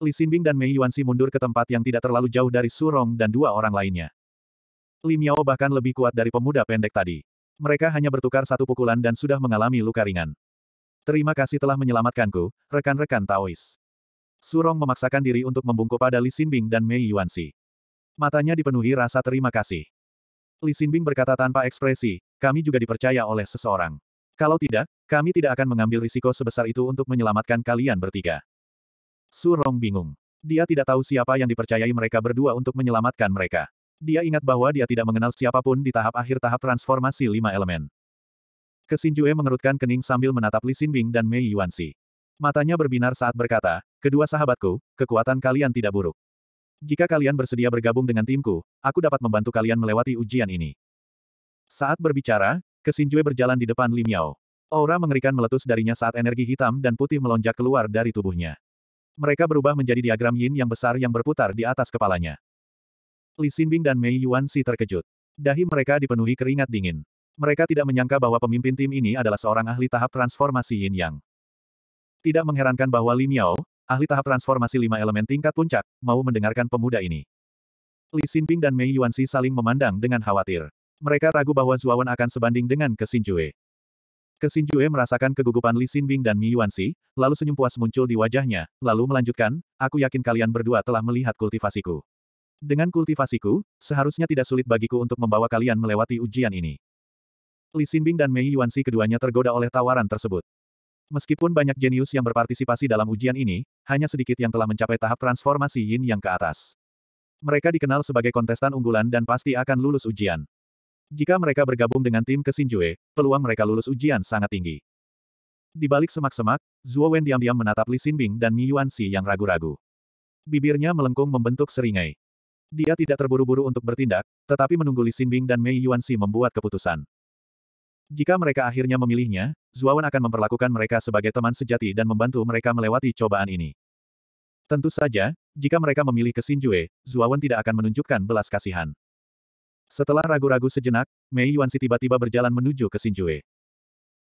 Li Xinbing dan Mei Yuanxi mundur ke tempat yang tidak terlalu jauh dari Su Rong dan dua orang lainnya. Li Miao bahkan lebih kuat dari pemuda pendek tadi. Mereka hanya bertukar satu pukulan dan sudah mengalami luka ringan. Terima kasih telah menyelamatkanku, rekan-rekan Taois. Su Rong memaksakan diri untuk membungkuk pada Li Xinbing dan Mei Yuanxi. Matanya dipenuhi rasa terima kasih. Li Xinbing berkata tanpa ekspresi, kami juga dipercaya oleh seseorang. Kalau tidak, kami tidak akan mengambil risiko sebesar itu untuk menyelamatkan kalian bertiga. Su Rong bingung. Dia tidak tahu siapa yang dipercayai mereka berdua untuk menyelamatkan mereka. Dia ingat bahwa dia tidak mengenal siapapun di tahap akhir tahap transformasi lima elemen. Kesinjue mengerutkan kening sambil menatap Li Xinbing dan Mei Yuanxi. Matanya berbinar saat berkata, kedua sahabatku, kekuatan kalian tidak buruk. Jika kalian bersedia bergabung dengan timku, aku dapat membantu kalian melewati ujian ini. Saat berbicara, Kesinjue berjalan di depan Lim Yao. Aura mengerikan meletus darinya saat energi hitam dan putih melonjak keluar dari tubuhnya. Mereka berubah menjadi diagram yin yang besar yang berputar di atas kepalanya. Li Xinbing dan Mei Yuan si terkejut. Dahi mereka dipenuhi keringat dingin. Mereka tidak menyangka bahwa pemimpin tim ini adalah seorang ahli tahap transformasi yin yang. Tidak mengherankan bahwa Li Miao, ahli tahap transformasi lima elemen tingkat puncak, mau mendengarkan pemuda ini. Li Xinbing dan Mei Yuan si saling memandang dengan khawatir. Mereka ragu bahwa Zuawan akan sebanding dengan Kesinjue. Kesinjue merasakan kegugupan Li Xinbing dan Mi Yuanxi, lalu senyum puas muncul di wajahnya, lalu melanjutkan, aku yakin kalian berdua telah melihat kultivasiku. Dengan kultivasiku, seharusnya tidak sulit bagiku untuk membawa kalian melewati ujian ini. Li Xinbing dan Mei Yuanxi keduanya tergoda oleh tawaran tersebut. Meskipun banyak jenius yang berpartisipasi dalam ujian ini, hanya sedikit yang telah mencapai tahap transformasi yin yang ke atas. Mereka dikenal sebagai kontestan unggulan dan pasti akan lulus ujian. Jika mereka bergabung dengan tim Kesinjue, peluang mereka lulus ujian sangat tinggi. Di balik semak-semak, Zhuo Wen diam-diam menatap Li Xinbing dan Mi Yuan Yuanxi yang ragu-ragu. Bibirnya melengkung membentuk seringai. Dia tidak terburu-buru untuk bertindak, tetapi menunggu Li Xinbing dan Mei Yuan Yuanxi membuat keputusan. Jika mereka akhirnya memilihnya, Wen akan memperlakukan mereka sebagai teman sejati dan membantu mereka melewati cobaan ini. Tentu saja, jika mereka memilih ke Zuo Wen tidak akan menunjukkan belas kasihan. Setelah ragu-ragu sejenak, Mei Yuanxi tiba-tiba berjalan menuju ke Xinjue.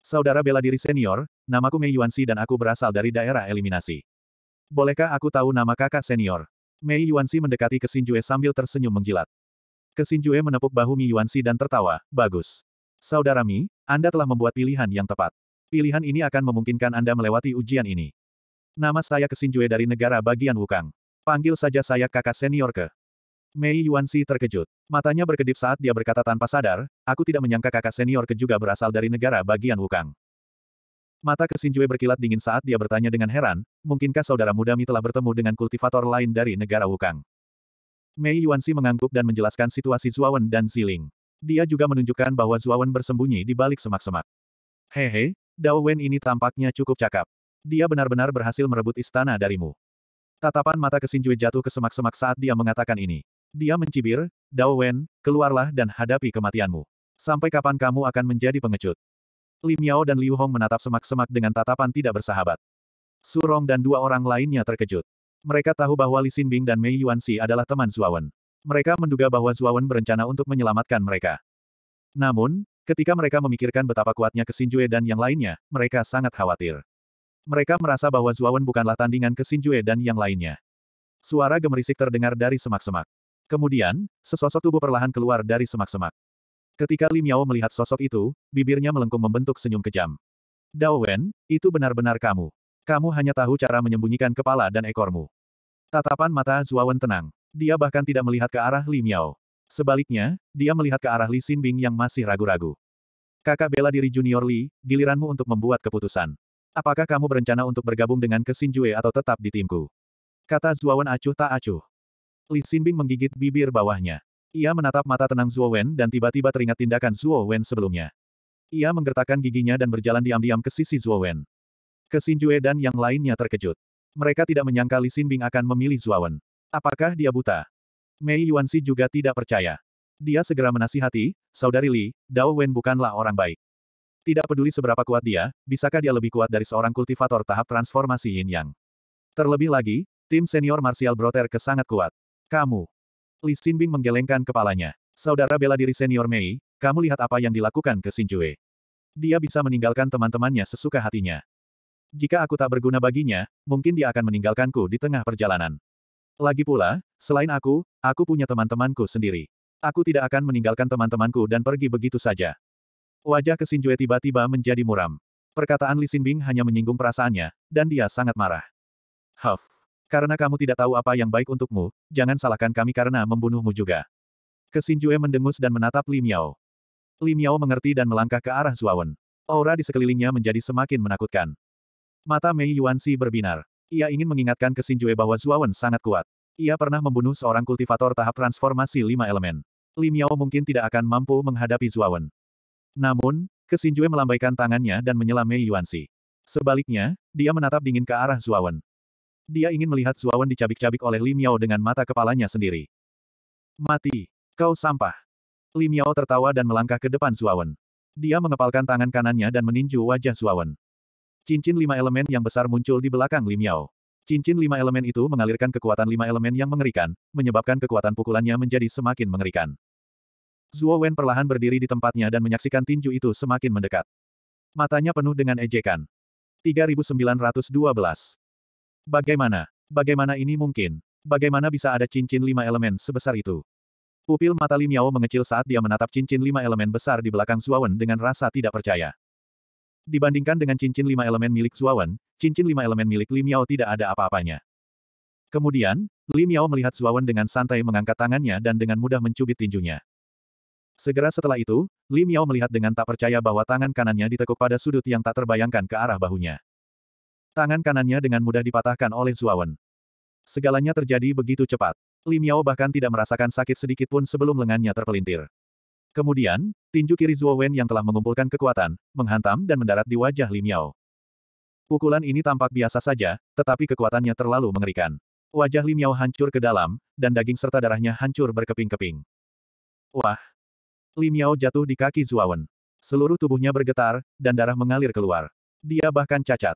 Saudara bela diri senior, namaku Mei Yuanxi dan aku berasal dari daerah eliminasi. Bolehkah aku tahu nama kakak senior? Mei Yuanxi mendekati ke Xinjue sambil tersenyum menggilat. Kesinjue menepuk bahu Mei Yuanxi dan tertawa, bagus. Saudara Mi, Anda telah membuat pilihan yang tepat. Pilihan ini akan memungkinkan Anda melewati ujian ini. Nama saya Kesinjue dari negara bagian Wukang. Panggil saja saya kakak senior ke. Mei Yuanxi terkejut. Matanya berkedip saat dia berkata tanpa sadar, aku tidak menyangka kakak ke juga berasal dari negara bagian Wukang. Mata Kesinjue berkilat dingin saat dia bertanya dengan heran, mungkinkah saudara muda Mi telah bertemu dengan kultivator lain dari negara Wukang? Mei Yuanxi mengangguk dan menjelaskan situasi Zuawan dan Ziling. Dia juga menunjukkan bahwa Zuawan bersembunyi di balik semak-semak. Hehe, Dao Wen ini tampaknya cukup cakap. Dia benar-benar berhasil merebut istana darimu. Tatapan mata Kesinjue jatuh ke semak-semak saat dia mengatakan ini. Dia mencibir, Dao Wen, keluarlah dan hadapi kematianmu. Sampai kapan kamu akan menjadi pengecut? Li Miao dan Liu Hong menatap semak-semak dengan tatapan tidak bersahabat. Su Rong dan dua orang lainnya terkejut. Mereka tahu bahwa Li Xinbing dan Mei Yuan Yuanxi adalah teman Zuawan. Mereka menduga bahwa Zuawan berencana untuk menyelamatkan mereka. Namun, ketika mereka memikirkan betapa kuatnya Kesinjue dan yang lainnya, mereka sangat khawatir. Mereka merasa bahwa Zuawan bukanlah tandingan Kesinjue dan yang lainnya. Suara gemerisik terdengar dari semak-semak. Kemudian, sesosok tubuh perlahan keluar dari semak-semak. Ketika Li Miao melihat sosok itu, bibirnya melengkung membentuk senyum kejam. Dao Wen, itu benar-benar kamu. Kamu hanya tahu cara menyembunyikan kepala dan ekormu. Tatapan mata Wen tenang. Dia bahkan tidak melihat ke arah Li Miao. Sebaliknya, dia melihat ke arah Li Xinbing yang masih ragu-ragu. Kakak bela diri junior Li, giliranmu untuk membuat keputusan. Apakah kamu berencana untuk bergabung dengan Kesinjue atau tetap di timku? Kata Zuawan acuh tak acuh. Li Xinbing menggigit bibir bawahnya. Ia menatap mata tenang Zuo Wen dan tiba-tiba teringat tindakan Zuo Wen sebelumnya. Ia menggertakkan giginya dan berjalan diam-diam ke sisi Zuo Wen. Kesin Jue dan yang lainnya terkejut. Mereka tidak menyangka Li Xinbing akan memilih Zuo Wen. Apakah dia buta? Mei Yuanxi juga tidak percaya. Dia segera menasihati, Saudari Li, Dao Wen bukanlah orang baik. Tidak peduli seberapa kuat dia, bisakah dia lebih kuat dari seorang kultivator tahap transformasi Yin Yang? Terlebih lagi, tim senior Martial Broter sangat kuat. Kamu. Li Xinbing menggelengkan kepalanya. Saudara bela diri senior Mei, kamu lihat apa yang dilakukan ke Jue. Dia bisa meninggalkan teman-temannya sesuka hatinya. Jika aku tak berguna baginya, mungkin dia akan meninggalkanku di tengah perjalanan. Lagi pula, selain aku, aku punya teman-temanku sendiri. Aku tidak akan meninggalkan teman-temanku dan pergi begitu saja. Wajah ke Jue tiba-tiba menjadi muram. Perkataan Li Xinbing hanya menyinggung perasaannya, dan dia sangat marah. Huff. Karena kamu tidak tahu apa yang baik untukmu, jangan salahkan kami karena membunuhmu juga. Kesinjue mendengus dan menatap Li Miao. Li Miao mengerti dan melangkah ke arah Zuawan. Aura di sekelilingnya menjadi semakin menakutkan. Mata Mei Yuanxi berbinar. Ia ingin mengingatkan Kesinjue bahwa Zuawan sangat kuat. Ia pernah membunuh seorang kultivator tahap transformasi lima elemen. Li Miao mungkin tidak akan mampu menghadapi Zuawan. Namun, Kesinjue melambaikan tangannya dan menyela Mei Yuanxi. Sebaliknya, dia menatap dingin ke arah Zuawan. Dia ingin melihat Zuawan dicabik-cabik oleh Li Miao dengan mata kepalanya sendiri. Mati! Kau sampah! Li Miao tertawa dan melangkah ke depan Zuawan. Dia mengepalkan tangan kanannya dan meninju wajah Zuawan. Cincin lima elemen yang besar muncul di belakang Li Miao. Cincin lima elemen itu mengalirkan kekuatan lima elemen yang mengerikan, menyebabkan kekuatan pukulannya menjadi semakin mengerikan. Zuo Wen perlahan berdiri di tempatnya dan menyaksikan tinju itu semakin mendekat. Matanya penuh dengan ejekan. 3912 Bagaimana? Bagaimana ini mungkin? Bagaimana bisa ada cincin lima elemen sebesar itu? Pupil mata Li Miao mengecil saat dia menatap cincin lima elemen besar di belakang Zuawan dengan rasa tidak percaya. Dibandingkan dengan cincin lima elemen milik Zuawan, cincin lima elemen milik Li Miao tidak ada apa-apanya. Kemudian, Li Miao melihat Zuawan dengan santai mengangkat tangannya dan dengan mudah mencubit tinjunya. Segera setelah itu, Li Miao melihat dengan tak percaya bahwa tangan kanannya ditekuk pada sudut yang tak terbayangkan ke arah bahunya. Tangan kanannya dengan mudah dipatahkan oleh Zuawan. Segalanya terjadi begitu cepat. Li Miao bahkan tidak merasakan sakit sedikit pun sebelum lengannya terpelintir. Kemudian, tinju kiri Zuowen yang telah mengumpulkan kekuatan, menghantam dan mendarat di wajah Li Miao. Pukulan ini tampak biasa saja, tetapi kekuatannya terlalu mengerikan. Wajah Li Miao hancur ke dalam, dan daging serta darahnya hancur berkeping-keping. Wah! Li Miao jatuh di kaki Zuawan. Seluruh tubuhnya bergetar, dan darah mengalir keluar. Dia bahkan cacat.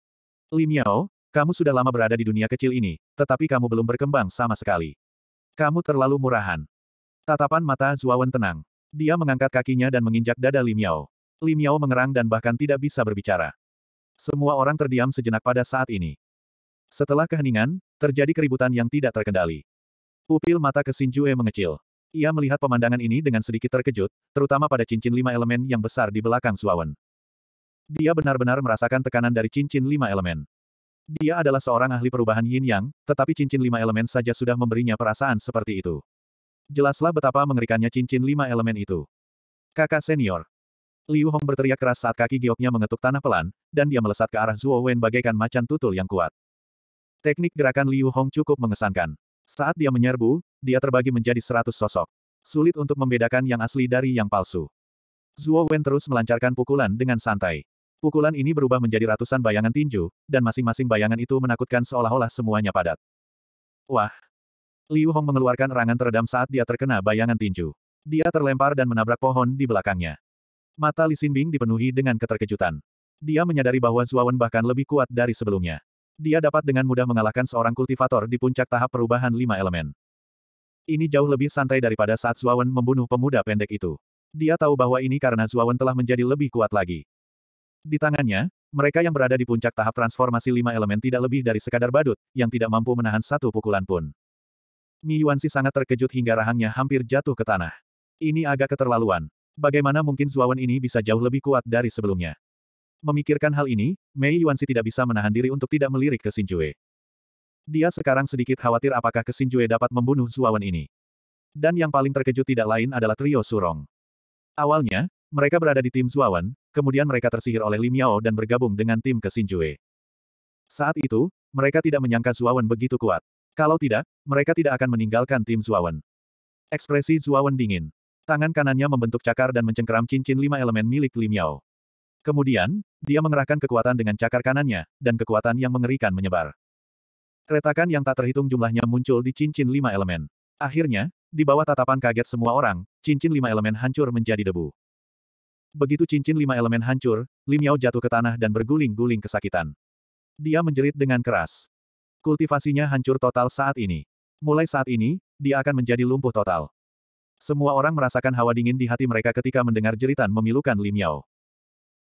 Lin Yao, kamu sudah lama berada di dunia kecil ini, tetapi kamu belum berkembang sama sekali. Kamu terlalu murahan. Tatapan mata Zuawan tenang. Dia mengangkat kakinya dan menginjak dada Lin Yao. Lin Yao mengerang dan bahkan tidak bisa berbicara. Semua orang terdiam sejenak pada saat ini. Setelah keheningan, terjadi keributan yang tidak terkendali. Pupil mata Jue mengecil. Ia melihat pemandangan ini dengan sedikit terkejut, terutama pada cincin lima elemen yang besar di belakang Zuawan. Dia benar-benar merasakan tekanan dari cincin lima elemen. Dia adalah seorang ahli perubahan yin yang, tetapi cincin lima elemen saja sudah memberinya perasaan seperti itu. Jelaslah betapa mengerikannya cincin lima elemen itu. Kakak senior. Liu Hong berteriak keras saat kaki gioknya mengetuk tanah pelan, dan dia melesat ke arah Zhuo Wen bagaikan macan tutul yang kuat. Teknik gerakan Liu Hong cukup mengesankan. Saat dia menyerbu, dia terbagi menjadi seratus sosok. Sulit untuk membedakan yang asli dari yang palsu. Zhuo Wen terus melancarkan pukulan dengan santai. Pukulan ini berubah menjadi ratusan bayangan tinju, dan masing-masing bayangan itu menakutkan seolah-olah semuanya padat. Wah! Liu Hong mengeluarkan erangan teredam saat dia terkena bayangan tinju. Dia terlempar dan menabrak pohon di belakangnya. Mata Li Xinbing dipenuhi dengan keterkejutan. Dia menyadari bahwa Zuawan bahkan lebih kuat dari sebelumnya. Dia dapat dengan mudah mengalahkan seorang kultivator di puncak tahap perubahan lima elemen. Ini jauh lebih santai daripada saat Zuawan membunuh pemuda pendek itu. Dia tahu bahwa ini karena Zuawan telah menjadi lebih kuat lagi. Di tangannya, mereka yang berada di puncak tahap transformasi lima elemen tidak lebih dari sekadar badut, yang tidak mampu menahan satu pukulan pun. Mi Yuanxi sangat terkejut hingga rahangnya hampir jatuh ke tanah. Ini agak keterlaluan. Bagaimana mungkin Zuawan ini bisa jauh lebih kuat dari sebelumnya? Memikirkan hal ini, Mei Yuanxi tidak bisa menahan diri untuk tidak melirik ke Sinjue. Dia sekarang sedikit khawatir apakah ke Sinjue dapat membunuh Zuawan ini. Dan yang paling terkejut tidak lain adalah trio Surong. Awalnya, mereka berada di tim Zuawan, kemudian mereka tersihir oleh Limiao dan bergabung dengan tim ke Xinjue. Saat itu, mereka tidak menyangka Zuawan begitu kuat. Kalau tidak, mereka tidak akan meninggalkan tim Zuawan. Ekspresi Zuawan dingin. Tangan kanannya membentuk cakar dan mencengkeram cincin lima elemen milik Limiao. Kemudian, dia mengerahkan kekuatan dengan cakar kanannya, dan kekuatan yang mengerikan menyebar. Retakan yang tak terhitung jumlahnya muncul di cincin lima elemen. Akhirnya, di bawah tatapan kaget semua orang, cincin lima elemen hancur menjadi debu. Begitu cincin lima elemen hancur, Lim Yao jatuh ke tanah dan berguling-guling kesakitan. Dia menjerit dengan keras. Kultivasinya hancur total saat ini. Mulai saat ini, dia akan menjadi lumpuh total. Semua orang merasakan hawa dingin di hati mereka ketika mendengar jeritan memilukan Lim Yao.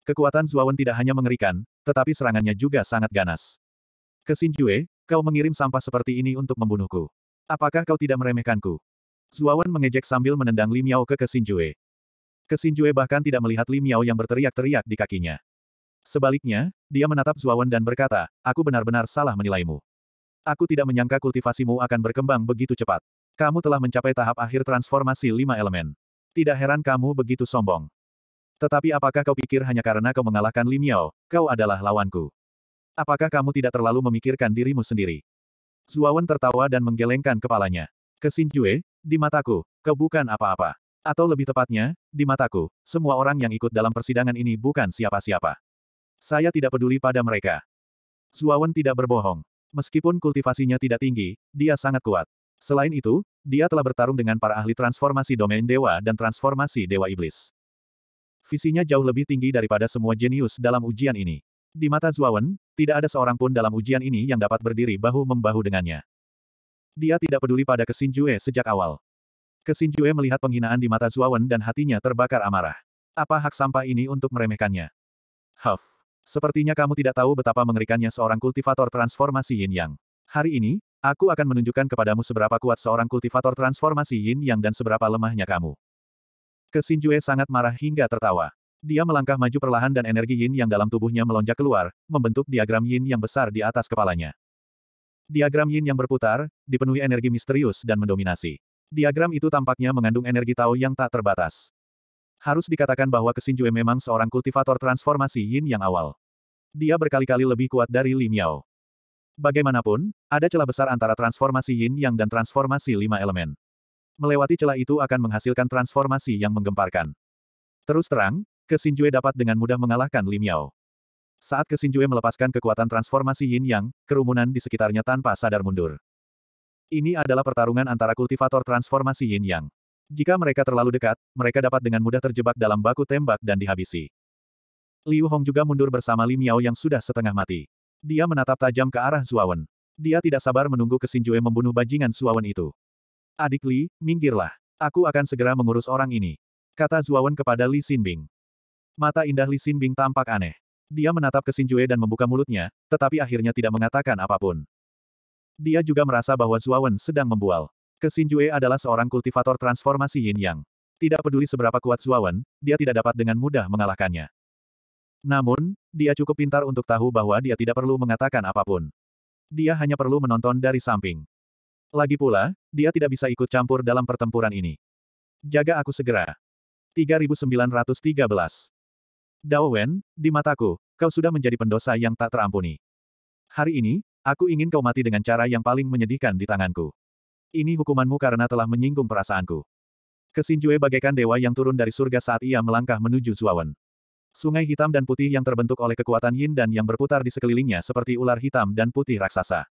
Kekuatan Zuawan tidak hanya mengerikan, tetapi serangannya juga sangat ganas. Kesin Jue, kau mengirim sampah seperti ini untuk membunuhku. Apakah kau tidak meremehkanku? Zuawan mengejek sambil menendang Lim Yao ke Kesin Jue. Kesinjue bahkan tidak melihat Li Miao yang berteriak-teriak di kakinya. Sebaliknya, dia menatap Zuawan dan berkata, aku benar-benar salah menilaimu. Aku tidak menyangka kultivasimu akan berkembang begitu cepat. Kamu telah mencapai tahap akhir transformasi lima elemen. Tidak heran kamu begitu sombong. Tetapi apakah kau pikir hanya karena kau mengalahkan Li Miao, kau adalah lawanku? Apakah kamu tidak terlalu memikirkan dirimu sendiri? Zuawan tertawa dan menggelengkan kepalanya. Kesinjue, di mataku, kau bukan apa-apa. Atau lebih tepatnya, di mataku, semua orang yang ikut dalam persidangan ini bukan siapa-siapa. Saya tidak peduli pada mereka. Zuawan tidak berbohong. Meskipun kultivasinya tidak tinggi, dia sangat kuat. Selain itu, dia telah bertarung dengan para ahli transformasi domain dewa dan transformasi dewa iblis. Visinya jauh lebih tinggi daripada semua jenius dalam ujian ini. Di mata Zuawan, tidak ada seorang pun dalam ujian ini yang dapat berdiri bahu-membahu dengannya. Dia tidak peduli pada Kesinjue sejak awal. Kesinjue melihat penghinaan di mata Zuawan dan hatinya terbakar amarah. Apa hak sampah ini untuk meremehkannya? Huff. Sepertinya kamu tidak tahu betapa mengerikannya seorang kultivator transformasi Yin Yang. Hari ini, aku akan menunjukkan kepadamu seberapa kuat seorang kultivator transformasi Yin Yang dan seberapa lemahnya kamu. Kesinjue sangat marah hingga tertawa. Dia melangkah maju perlahan dan energi Yin yang dalam tubuhnya melonjak keluar, membentuk diagram Yin yang besar di atas kepalanya. Diagram Yin yang berputar, dipenuhi energi misterius dan mendominasi. Diagram itu tampaknya mengandung energi Tao yang tak terbatas. Harus dikatakan bahwa Kesinjue memang seorang kultivator transformasi Yin yang awal. Dia berkali-kali lebih kuat dari Li Miao. Bagaimanapun, ada celah besar antara transformasi Yin yang dan transformasi lima elemen. Melewati celah itu akan menghasilkan transformasi yang menggemparkan. Terus terang, Kesinjue dapat dengan mudah mengalahkan Li Miao. Saat Kesinjue melepaskan kekuatan transformasi Yin Yang, kerumunan di sekitarnya tanpa sadar mundur. Ini adalah pertarungan antara kultivator transformasi Yin Yang. Jika mereka terlalu dekat, mereka dapat dengan mudah terjebak dalam baku tembak dan dihabisi. Liu Hong juga mundur bersama Li Miao yang sudah setengah mati. Dia menatap tajam ke arah Zuawan. Dia tidak sabar menunggu Kesinjue membunuh bajingan Zuawan itu. Adik Li, minggirlah. Aku akan segera mengurus orang ini. Kata Zuawan kepada Li Xinbing. Mata indah Li Xinbing tampak aneh. Dia menatap Kesinjue dan membuka mulutnya, tetapi akhirnya tidak mengatakan apapun. Dia juga merasa bahwa Zuawan sedang membual. Kesinjue adalah seorang kultivator transformasi yin yang. Tidak peduli seberapa kuat Zuawan, dia tidak dapat dengan mudah mengalahkannya. Namun, dia cukup pintar untuk tahu bahwa dia tidak perlu mengatakan apapun. Dia hanya perlu menonton dari samping. Lagi pula, dia tidak bisa ikut campur dalam pertempuran ini. Jaga aku segera. 3913 Dao Wen, di mataku, kau sudah menjadi pendosa yang tak terampuni. Hari ini, Aku ingin kau mati dengan cara yang paling menyedihkan di tanganku. Ini hukumanmu karena telah menyinggung perasaanku. Kesinjue bagaikan dewa yang turun dari surga saat ia melangkah menuju Zuawan. Sungai hitam dan putih yang terbentuk oleh kekuatan yin dan yang berputar di sekelilingnya seperti ular hitam dan putih raksasa.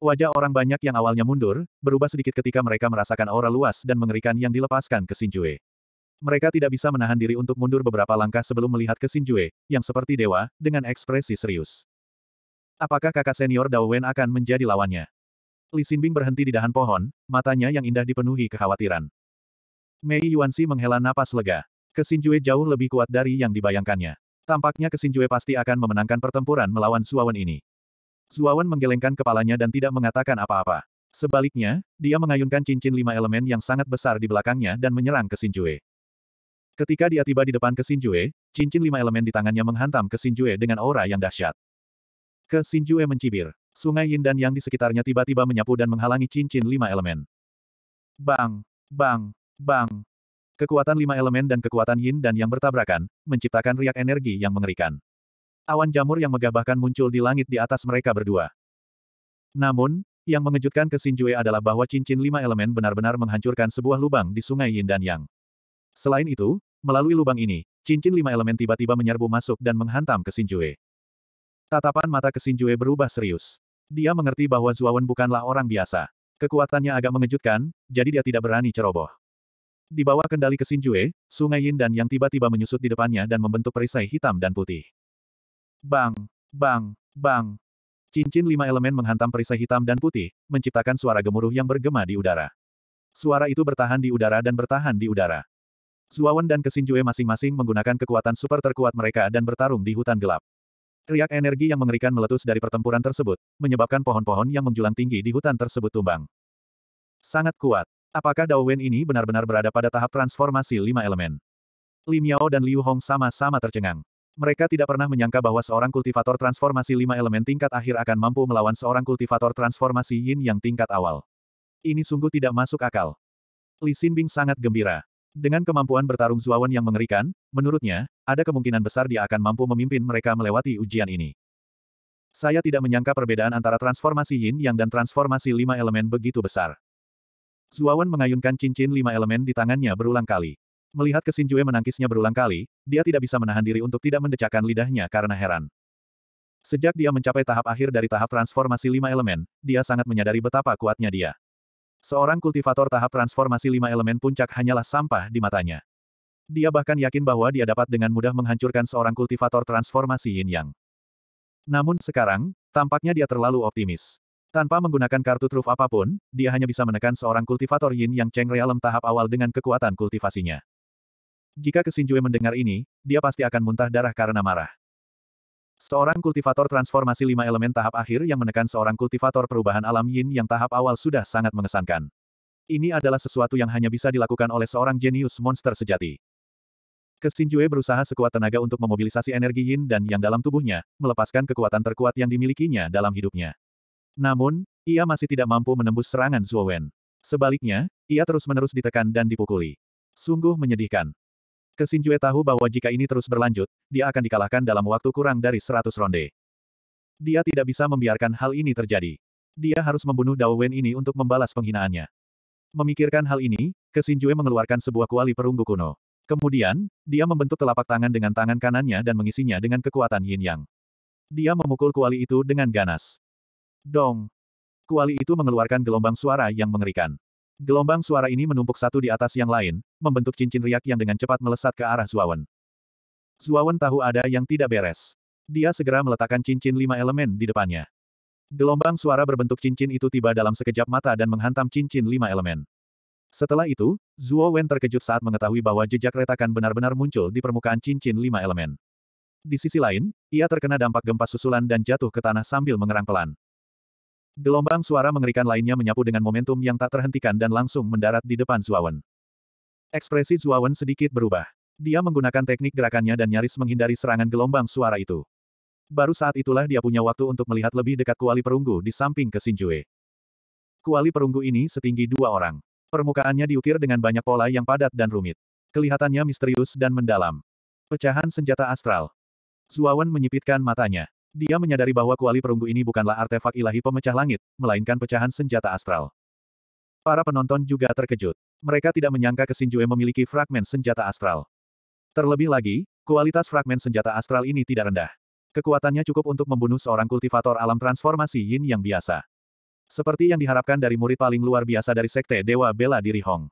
Wajah orang banyak yang awalnya mundur, berubah sedikit ketika mereka merasakan aura luas dan mengerikan yang dilepaskan ke Sinjue. Mereka tidak bisa menahan diri untuk mundur beberapa langkah sebelum melihat ke Sinjue, yang seperti dewa, dengan ekspresi serius. Apakah kakak senior Dao Wen akan menjadi lawannya? Li Xinbing berhenti di dahan pohon, matanya yang indah dipenuhi kekhawatiran. Mei Yuanxi menghela napas lega. Kesinjue jauh lebih kuat dari yang dibayangkannya. Tampaknya Kesinjue pasti akan memenangkan pertempuran melawan Suawan ini. Suawan menggelengkan kepalanya dan tidak mengatakan apa-apa. Sebaliknya, dia mengayunkan cincin lima elemen yang sangat besar di belakangnya dan menyerang Kesinjue. Ketika dia tiba di depan Kesinjue, cincin lima elemen di tangannya menghantam Kesinjue dengan aura yang dahsyat. Ke Xinjue mencibir. Sungai Yin dan Yang di sekitarnya tiba-tiba menyapu dan menghalangi cincin lima elemen. Bang! Bang! Bang! Kekuatan lima elemen dan kekuatan Yin dan Yang bertabrakan, menciptakan riak energi yang mengerikan. Awan jamur yang megah bahkan muncul di langit di atas mereka berdua. Namun, yang mengejutkan ke Xinjue adalah bahwa cincin lima elemen benar-benar menghancurkan sebuah lubang di sungai Yin dan Yang. Selain itu, melalui lubang ini, cincin lima elemen tiba-tiba menyerbu masuk dan menghantam ke Xinjue. Tatapan mata Kesinjue berubah serius. Dia mengerti bahwa Zuawan bukanlah orang biasa. Kekuatannya agak mengejutkan, jadi dia tidak berani ceroboh. Di bawah kendali Kesinjue, Sungai Yin dan yang tiba-tiba menyusut di depannya dan membentuk perisai hitam dan putih. Bang! Bang! Bang! Cincin lima elemen menghantam perisai hitam dan putih, menciptakan suara gemuruh yang bergema di udara. Suara itu bertahan di udara dan bertahan di udara. Zuawan dan Kesinjue masing-masing menggunakan kekuatan super terkuat mereka dan bertarung di hutan gelap. Riak energi yang mengerikan meletus dari pertempuran tersebut, menyebabkan pohon-pohon yang menjulang tinggi di hutan tersebut tumbang. Sangat kuat. Apakah Dao Wen ini benar-benar berada pada tahap transformasi lima elemen? Li Miao dan Liu Hong sama-sama tercengang. Mereka tidak pernah menyangka bahwa seorang kultivator transformasi lima elemen tingkat akhir akan mampu melawan seorang kultivator transformasi yin yang tingkat awal. Ini sungguh tidak masuk akal. Li Xinbing sangat gembira. Dengan kemampuan bertarung Zuawan yang mengerikan, menurutnya, ada kemungkinan besar dia akan mampu memimpin mereka melewati ujian ini. Saya tidak menyangka perbedaan antara transformasi Yin Yang dan transformasi lima elemen begitu besar. Zuawan mengayunkan cincin lima elemen di tangannya berulang kali. Melihat Kesinjue menangkisnya berulang kali, dia tidak bisa menahan diri untuk tidak mendecakkan lidahnya karena heran. Sejak dia mencapai tahap akhir dari tahap transformasi lima elemen, dia sangat menyadari betapa kuatnya dia. Seorang kultivator tahap transformasi lima elemen puncak hanyalah sampah di matanya. Dia bahkan yakin bahwa dia dapat dengan mudah menghancurkan seorang kultivator transformasi yin-yang. Namun sekarang, tampaknya dia terlalu optimis. Tanpa menggunakan kartu truf apapun, dia hanya bisa menekan seorang kultivator yin yang Cheng Realem tahap awal dengan kekuatan kultivasinya. Jika Kesinjue mendengar ini, dia pasti akan muntah darah karena marah. Seorang kultivator transformasi lima elemen tahap akhir yang menekan seorang kultivator perubahan alam yin yang tahap awal sudah sangat mengesankan. Ini adalah sesuatu yang hanya bisa dilakukan oleh seorang jenius monster sejati. Kesinjue berusaha sekuat tenaga untuk memobilisasi energi yin dan yang dalam tubuhnya, melepaskan kekuatan terkuat yang dimilikinya dalam hidupnya. Namun, ia masih tidak mampu menembus serangan Wen. Sebaliknya, ia terus-menerus ditekan dan dipukuli. Sungguh menyedihkan. Kesinjue tahu bahwa jika ini terus berlanjut, dia akan dikalahkan dalam waktu kurang dari 100 ronde. Dia tidak bisa membiarkan hal ini terjadi. Dia harus membunuh Dao Wen ini untuk membalas penghinaannya. Memikirkan hal ini, Kesinjue mengeluarkan sebuah kuali perunggu kuno. Kemudian, dia membentuk telapak tangan dengan tangan kanannya dan mengisinya dengan kekuatan yin yang. Dia memukul kuali itu dengan ganas. Dong! Kuali itu mengeluarkan gelombang suara yang mengerikan. Gelombang suara ini menumpuk satu di atas yang lain, membentuk cincin riak yang dengan cepat melesat ke arah Zuawan. Zuawan tahu ada yang tidak beres. Dia segera meletakkan cincin lima elemen di depannya. Gelombang suara berbentuk cincin itu tiba dalam sekejap mata dan menghantam cincin lima elemen. Setelah itu, Zuo Wen terkejut saat mengetahui bahwa jejak retakan benar-benar muncul di permukaan cincin lima elemen. Di sisi lain, ia terkena dampak gempa susulan dan jatuh ke tanah sambil mengerang pelan. Gelombang suara mengerikan lainnya menyapu dengan momentum yang tak terhentikan dan langsung mendarat di depan Zuawan. Ekspresi Zuawan sedikit berubah. Dia menggunakan teknik gerakannya dan nyaris menghindari serangan gelombang suara itu. Baru saat itulah dia punya waktu untuk melihat lebih dekat kuali perunggu di samping Sinjue. Kuali perunggu ini setinggi dua orang. Permukaannya diukir dengan banyak pola yang padat dan rumit. Kelihatannya misterius dan mendalam. Pecahan senjata astral. Zuawan menyipitkan matanya. Dia menyadari bahwa kuali perunggu ini bukanlah artefak ilahi pemecah langit, melainkan pecahan senjata astral. Para penonton juga terkejut. Mereka tidak menyangka Kesinjue memiliki fragmen senjata astral. Terlebih lagi, kualitas fragmen senjata astral ini tidak rendah. Kekuatannya cukup untuk membunuh seorang kultivator alam transformasi yin yang biasa. Seperti yang diharapkan dari murid paling luar biasa dari Sekte Dewa Bela Diri Hong.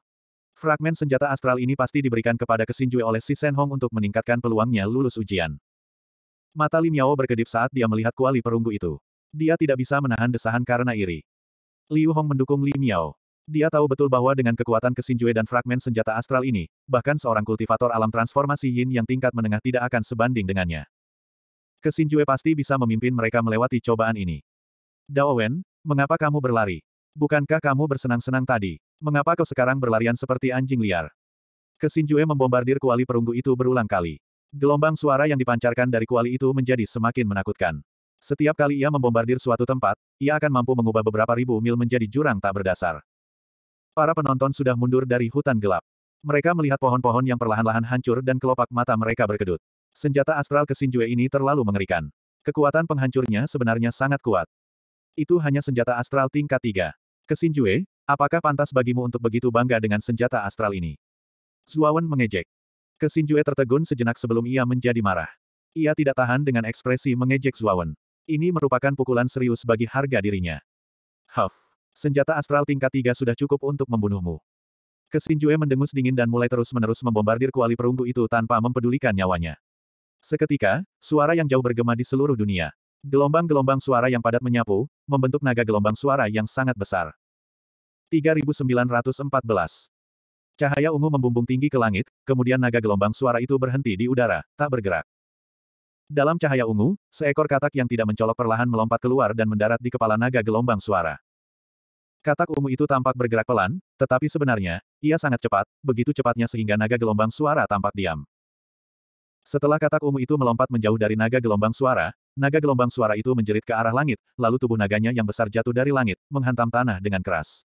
Fragmen senjata astral ini pasti diberikan kepada Kesinjue oleh Si Sen Hong untuk meningkatkan peluangnya lulus ujian. Mata Li Miao berkedip saat dia melihat kuali perunggu itu. Dia tidak bisa menahan desahan karena iri. Liu Hong mendukung Li Miao. Dia tahu betul bahwa dengan kekuatan kesinjue dan fragmen senjata astral ini, bahkan seorang kultivator alam transformasi yin yang tingkat menengah tidak akan sebanding dengannya. Kesinjue pasti bisa memimpin mereka melewati cobaan ini. Dao Wen, mengapa kamu berlari? Bukankah kamu bersenang-senang tadi? Mengapa kau sekarang berlarian seperti anjing liar? Kesinjue membombardir kuali perunggu itu berulang kali. Gelombang suara yang dipancarkan dari kuali itu menjadi semakin menakutkan. Setiap kali ia membombardir suatu tempat, ia akan mampu mengubah beberapa ribu mil menjadi jurang tak berdasar. Para penonton sudah mundur dari hutan gelap. Mereka melihat pohon-pohon yang perlahan-lahan hancur dan kelopak mata mereka berkedut. Senjata astral kesinjue ini terlalu mengerikan. Kekuatan penghancurnya sebenarnya sangat kuat. Itu hanya senjata astral tingkat tiga, Kesinjue, apakah pantas bagimu untuk begitu bangga dengan senjata astral ini? Zuawan mengejek. Kesinjue tertegun sejenak sebelum ia menjadi marah. Ia tidak tahan dengan ekspresi mengejek Zuawan. Ini merupakan pukulan serius bagi harga dirinya. Huff. Senjata astral tingkat tiga sudah cukup untuk membunuhmu. Kesinjue mendengus dingin dan mulai terus-menerus membombardir kuali perunggu itu tanpa mempedulikan nyawanya. Seketika, suara yang jauh bergema di seluruh dunia. Gelombang-gelombang suara yang padat menyapu, membentuk naga gelombang suara yang sangat besar. 3914 Cahaya ungu membumbung tinggi ke langit, kemudian naga gelombang suara itu berhenti di udara, tak bergerak. Dalam cahaya ungu, seekor katak yang tidak mencolok perlahan melompat keluar dan mendarat di kepala naga gelombang suara. Katak ungu itu tampak bergerak pelan, tetapi sebenarnya, ia sangat cepat, begitu cepatnya sehingga naga gelombang suara tampak diam. Setelah katak ungu itu melompat menjauh dari naga gelombang suara, naga gelombang suara itu menjerit ke arah langit, lalu tubuh naganya yang besar jatuh dari langit, menghantam tanah dengan keras.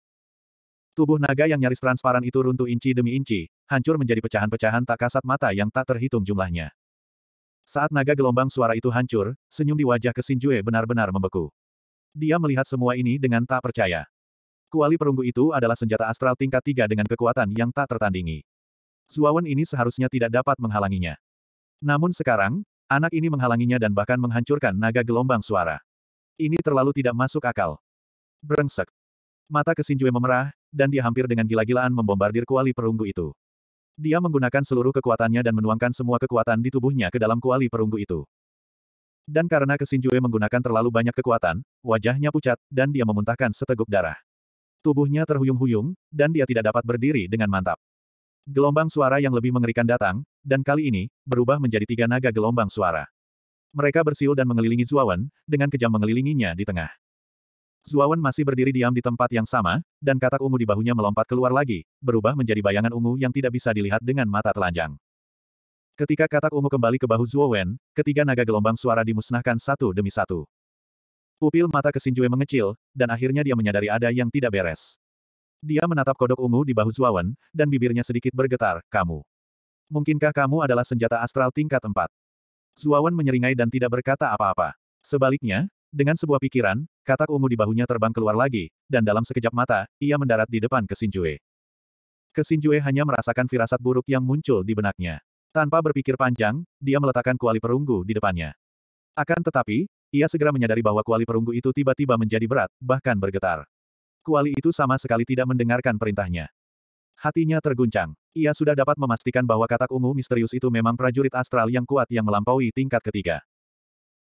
Tubuh naga yang nyaris transparan itu runtuh inci demi inci, hancur menjadi pecahan-pecahan tak kasat mata yang tak terhitung jumlahnya. Saat naga gelombang suara itu hancur, senyum di wajah Kesinjue benar-benar membeku. Dia melihat semua ini dengan tak percaya. Kuali perunggu itu adalah senjata astral tingkat tiga dengan kekuatan yang tak tertandingi. Zuawan ini seharusnya tidak dapat menghalanginya. Namun sekarang, anak ini menghalanginya dan bahkan menghancurkan naga gelombang suara. Ini terlalu tidak masuk akal. Berengsek. Mata Kesinjue memerah, dan dia hampir dengan gila-gilaan membombardir kuali perunggu itu. Dia menggunakan seluruh kekuatannya dan menuangkan semua kekuatan di tubuhnya ke dalam kuali perunggu itu. Dan karena Kesinjue menggunakan terlalu banyak kekuatan, wajahnya pucat, dan dia memuntahkan seteguk darah. Tubuhnya terhuyung-huyung, dan dia tidak dapat berdiri dengan mantap. Gelombang suara yang lebih mengerikan datang, dan kali ini, berubah menjadi tiga naga gelombang suara. Mereka bersiul dan mengelilingi Zuawan, dengan kejam mengelilinginya di tengah. Zuawan masih berdiri diam di tempat yang sama, dan katak ungu di bahunya melompat keluar lagi, berubah menjadi bayangan ungu yang tidak bisa dilihat dengan mata telanjang. Ketika katak ungu kembali ke bahu Zuowen, ketiga naga gelombang suara dimusnahkan satu demi satu. Pupil mata Kesinjue mengecil, dan akhirnya dia menyadari ada yang tidak beres. Dia menatap kodok ungu di bahu Zuawan, dan bibirnya sedikit bergetar, kamu. Mungkinkah kamu adalah senjata astral tingkat empat? Zuawan menyeringai dan tidak berkata apa-apa. Sebaliknya, dengan sebuah pikiran, katak ungu di bahunya terbang keluar lagi, dan dalam sekejap mata, ia mendarat di depan Kesinjue. Kesinjue hanya merasakan firasat buruk yang muncul di benaknya. Tanpa berpikir panjang, dia meletakkan kuali perunggu di depannya. Akan tetapi, ia segera menyadari bahwa kuali perunggu itu tiba-tiba menjadi berat, bahkan bergetar. Kuali itu sama sekali tidak mendengarkan perintahnya. Hatinya terguncang. Ia sudah dapat memastikan bahwa katak ungu misterius itu memang prajurit astral yang kuat yang melampaui tingkat ketiga.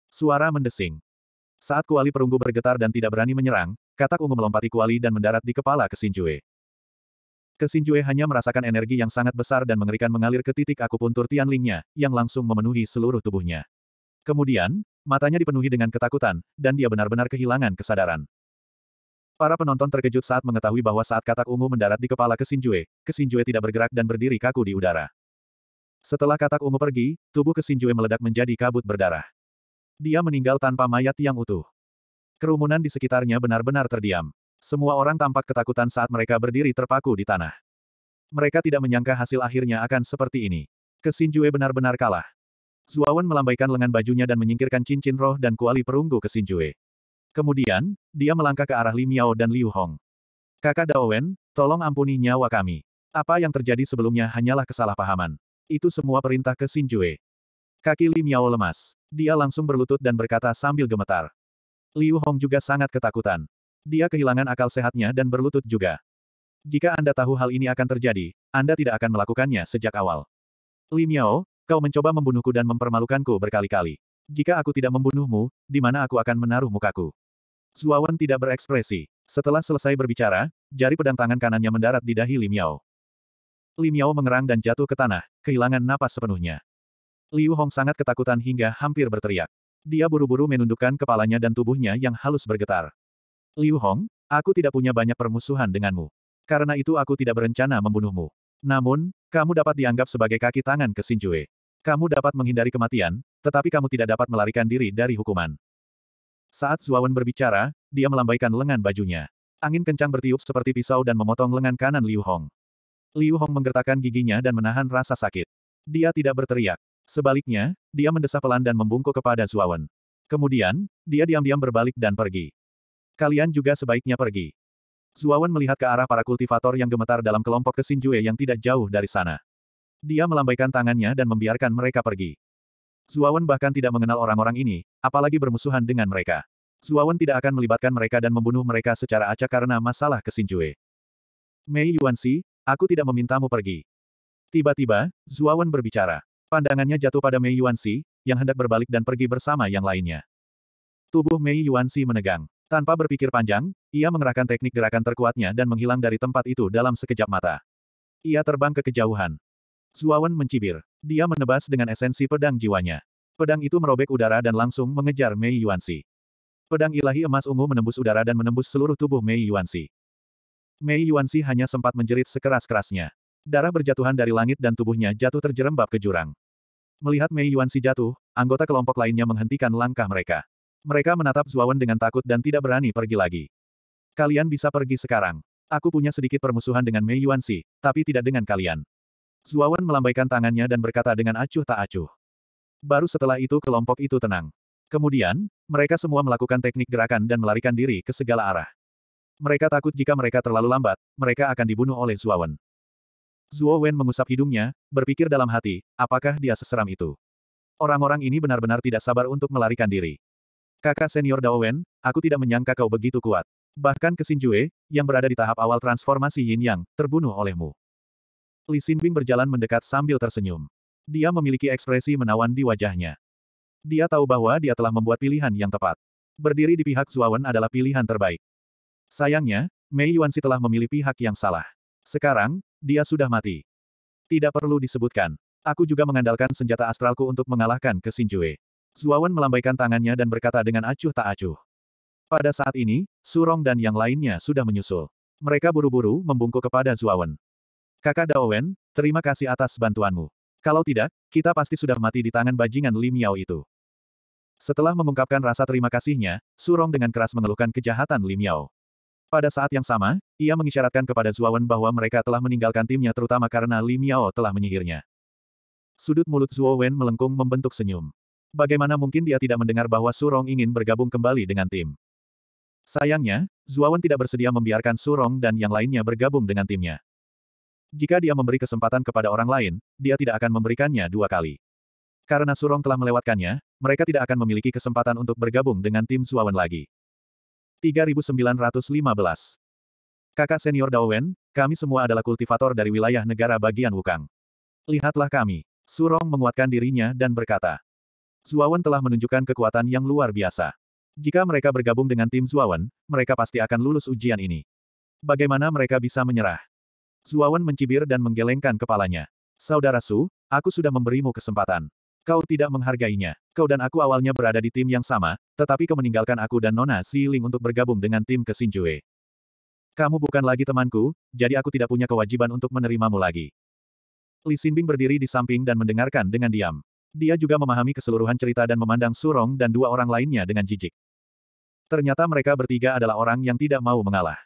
Suara mendesing. Saat kuali perunggu bergetar dan tidak berani menyerang, katak ungu melompati kuali dan mendarat di kepala Kesinjue. Kesinjue hanya merasakan energi yang sangat besar dan mengerikan mengalir ke titik akupuntur Tianlingnya, yang langsung memenuhi seluruh tubuhnya. Kemudian, matanya dipenuhi dengan ketakutan, dan dia benar-benar kehilangan kesadaran. Para penonton terkejut saat mengetahui bahwa saat katak ungu mendarat di kepala Kesinjue, Kesinjue tidak bergerak dan berdiri kaku di udara. Setelah katak ungu pergi, tubuh Kesinjue meledak menjadi kabut berdarah. Dia meninggal tanpa mayat yang utuh. Kerumunan di sekitarnya benar-benar terdiam. Semua orang tampak ketakutan saat mereka berdiri terpaku di tanah. Mereka tidak menyangka hasil akhirnya akan seperti ini. Kesinjue benar-benar kalah. Zuawan melambaikan lengan bajunya dan menyingkirkan cincin roh dan kuali perunggu Kesinjue. Kemudian, dia melangkah ke arah Limiao dan Liu Hong. Kakak Daowen, tolong ampuni nyawa kami. Apa yang terjadi sebelumnya hanyalah kesalahpahaman. Itu semua perintah ke Sinjue. Kaki Limiao lemas. Dia langsung berlutut dan berkata sambil gemetar. Liu Hong juga sangat ketakutan. Dia kehilangan akal sehatnya dan berlutut juga. Jika Anda tahu hal ini akan terjadi, Anda tidak akan melakukannya sejak awal. Li Miao, kau mencoba membunuhku dan mempermalukanku berkali-kali. Jika aku tidak membunuhmu, di mana aku akan menaruh mukaku? Zuawan tidak berekspresi. Setelah selesai berbicara, jari pedang tangan kanannya mendarat di dahi Li Miao. Li Miao mengerang dan jatuh ke tanah, kehilangan napas sepenuhnya. Liu Hong sangat ketakutan hingga hampir berteriak. Dia buru-buru menundukkan kepalanya dan tubuhnya yang halus bergetar. Liu Hong, aku tidak punya banyak permusuhan denganmu. Karena itu aku tidak berencana membunuhmu. Namun, kamu dapat dianggap sebagai kaki tangan ke Jue. Kamu dapat menghindari kematian, tetapi kamu tidak dapat melarikan diri dari hukuman. Saat Zuawan berbicara, dia melambaikan lengan bajunya. Angin kencang bertiup seperti pisau dan memotong lengan kanan Liu Hong. Liu Hong menggertakkan giginya dan menahan rasa sakit. Dia tidak berteriak. Sebaliknya, dia mendesah pelan dan membungkuk kepada Zuawan. Kemudian, dia diam-diam berbalik dan pergi. Kalian juga sebaiknya pergi. Zuawan melihat ke arah para kultivator yang gemetar dalam kelompok Kesinjue yang tidak jauh dari sana. Dia melambaikan tangannya dan membiarkan mereka pergi. Zuawan bahkan tidak mengenal orang-orang ini, apalagi bermusuhan dengan mereka. Zuawan tidak akan melibatkan mereka dan membunuh mereka secara acak karena masalah Kesinjue. Mei Yuanxi, aku tidak memintamu pergi. Tiba-tiba, Zuawan berbicara. Pandangannya jatuh pada Mei Yuanxi, yang hendak berbalik dan pergi bersama yang lainnya. Tubuh Mei Yuanxi menegang. Tanpa berpikir panjang, ia mengerahkan teknik gerakan terkuatnya dan menghilang dari tempat itu dalam sekejap mata. Ia terbang ke kejauhan. Zuawan mencibir. Dia menebas dengan esensi pedang jiwanya. Pedang itu merobek udara dan langsung mengejar Mei Yuanxi. Pedang ilahi emas ungu menembus udara dan menembus seluruh tubuh Mei Yuanxi. Mei Yuanxi hanya sempat menjerit sekeras-kerasnya. Darah berjatuhan dari langit dan tubuhnya jatuh terjerembab ke jurang. Melihat Mei Yuan Yuanxi jatuh, anggota kelompok lainnya menghentikan langkah mereka. Mereka menatap Zuawan dengan takut dan tidak berani pergi lagi. Kalian bisa pergi sekarang. Aku punya sedikit permusuhan dengan Mei Yuan Yuanxi, tapi tidak dengan kalian. Zuawan melambaikan tangannya dan berkata dengan acuh tak acuh. Baru setelah itu kelompok itu tenang. Kemudian, mereka semua melakukan teknik gerakan dan melarikan diri ke segala arah. Mereka takut jika mereka terlalu lambat, mereka akan dibunuh oleh Zuawan. Zuo Wen mengusap hidungnya, berpikir dalam hati, apakah dia seseram itu? Orang-orang ini benar-benar tidak sabar untuk melarikan diri. Kakak senior Dao Wen, aku tidak menyangka kau begitu kuat. Bahkan Kesin Jue, yang berada di tahap awal transformasi Yin Yang, terbunuh olehmu. Li Xinbing berjalan mendekat sambil tersenyum. Dia memiliki ekspresi menawan di wajahnya. Dia tahu bahwa dia telah membuat pilihan yang tepat. Berdiri di pihak Wen adalah pilihan terbaik. Sayangnya, Mei Yuan si telah memilih pihak yang salah. Sekarang, dia sudah mati. Tidak perlu disebutkan. Aku juga mengandalkan senjata astralku untuk mengalahkan Sinjue. Zuawan melambaikan tangannya dan berkata dengan acuh tak acuh. Pada saat ini, Surong dan yang lainnya sudah menyusul. Mereka buru-buru membungkuk kepada Zuawan. Kakak Daowen, terima kasih atas bantuanmu. Kalau tidak, kita pasti sudah mati di tangan bajingan Lim Yao itu. Setelah mengungkapkan rasa terima kasihnya, Surong dengan keras mengeluhkan kejahatan Lim Yao. Pada saat yang sama, ia mengisyaratkan kepada Zuowen bahwa mereka telah meninggalkan timnya terutama karena Li Miao telah menyihirnya. Sudut mulut Zuowen melengkung membentuk senyum. Bagaimana mungkin dia tidak mendengar bahwa Surong ingin bergabung kembali dengan tim? Sayangnya, Zuowen tidak bersedia membiarkan Surong dan yang lainnya bergabung dengan timnya. Jika dia memberi kesempatan kepada orang lain, dia tidak akan memberikannya dua kali. Karena Surong telah melewatkannya, mereka tidak akan memiliki kesempatan untuk bergabung dengan tim Zuowen lagi. 3915. Kakak senior Dao Wen, kami semua adalah kultivator dari wilayah negara bagian Wukang. Lihatlah kami. Surong menguatkan dirinya dan berkata. Zuawan telah menunjukkan kekuatan yang luar biasa. Jika mereka bergabung dengan tim Zuawan, mereka pasti akan lulus ujian ini. Bagaimana mereka bisa menyerah? Zuawan mencibir dan menggelengkan kepalanya. Saudara Su, aku sudah memberimu kesempatan. Kau tidak menghargainya. Kau dan aku awalnya berada di tim yang sama, tetapi kau meninggalkan aku dan Nona Si Ling untuk bergabung dengan tim ke Sinjue. Kamu bukan lagi temanku, jadi aku tidak punya kewajiban untuk menerimamu lagi. Li Xinbing berdiri di samping dan mendengarkan dengan diam. Dia juga memahami keseluruhan cerita dan memandang Surong dan dua orang lainnya dengan jijik. Ternyata mereka bertiga adalah orang yang tidak mau mengalah.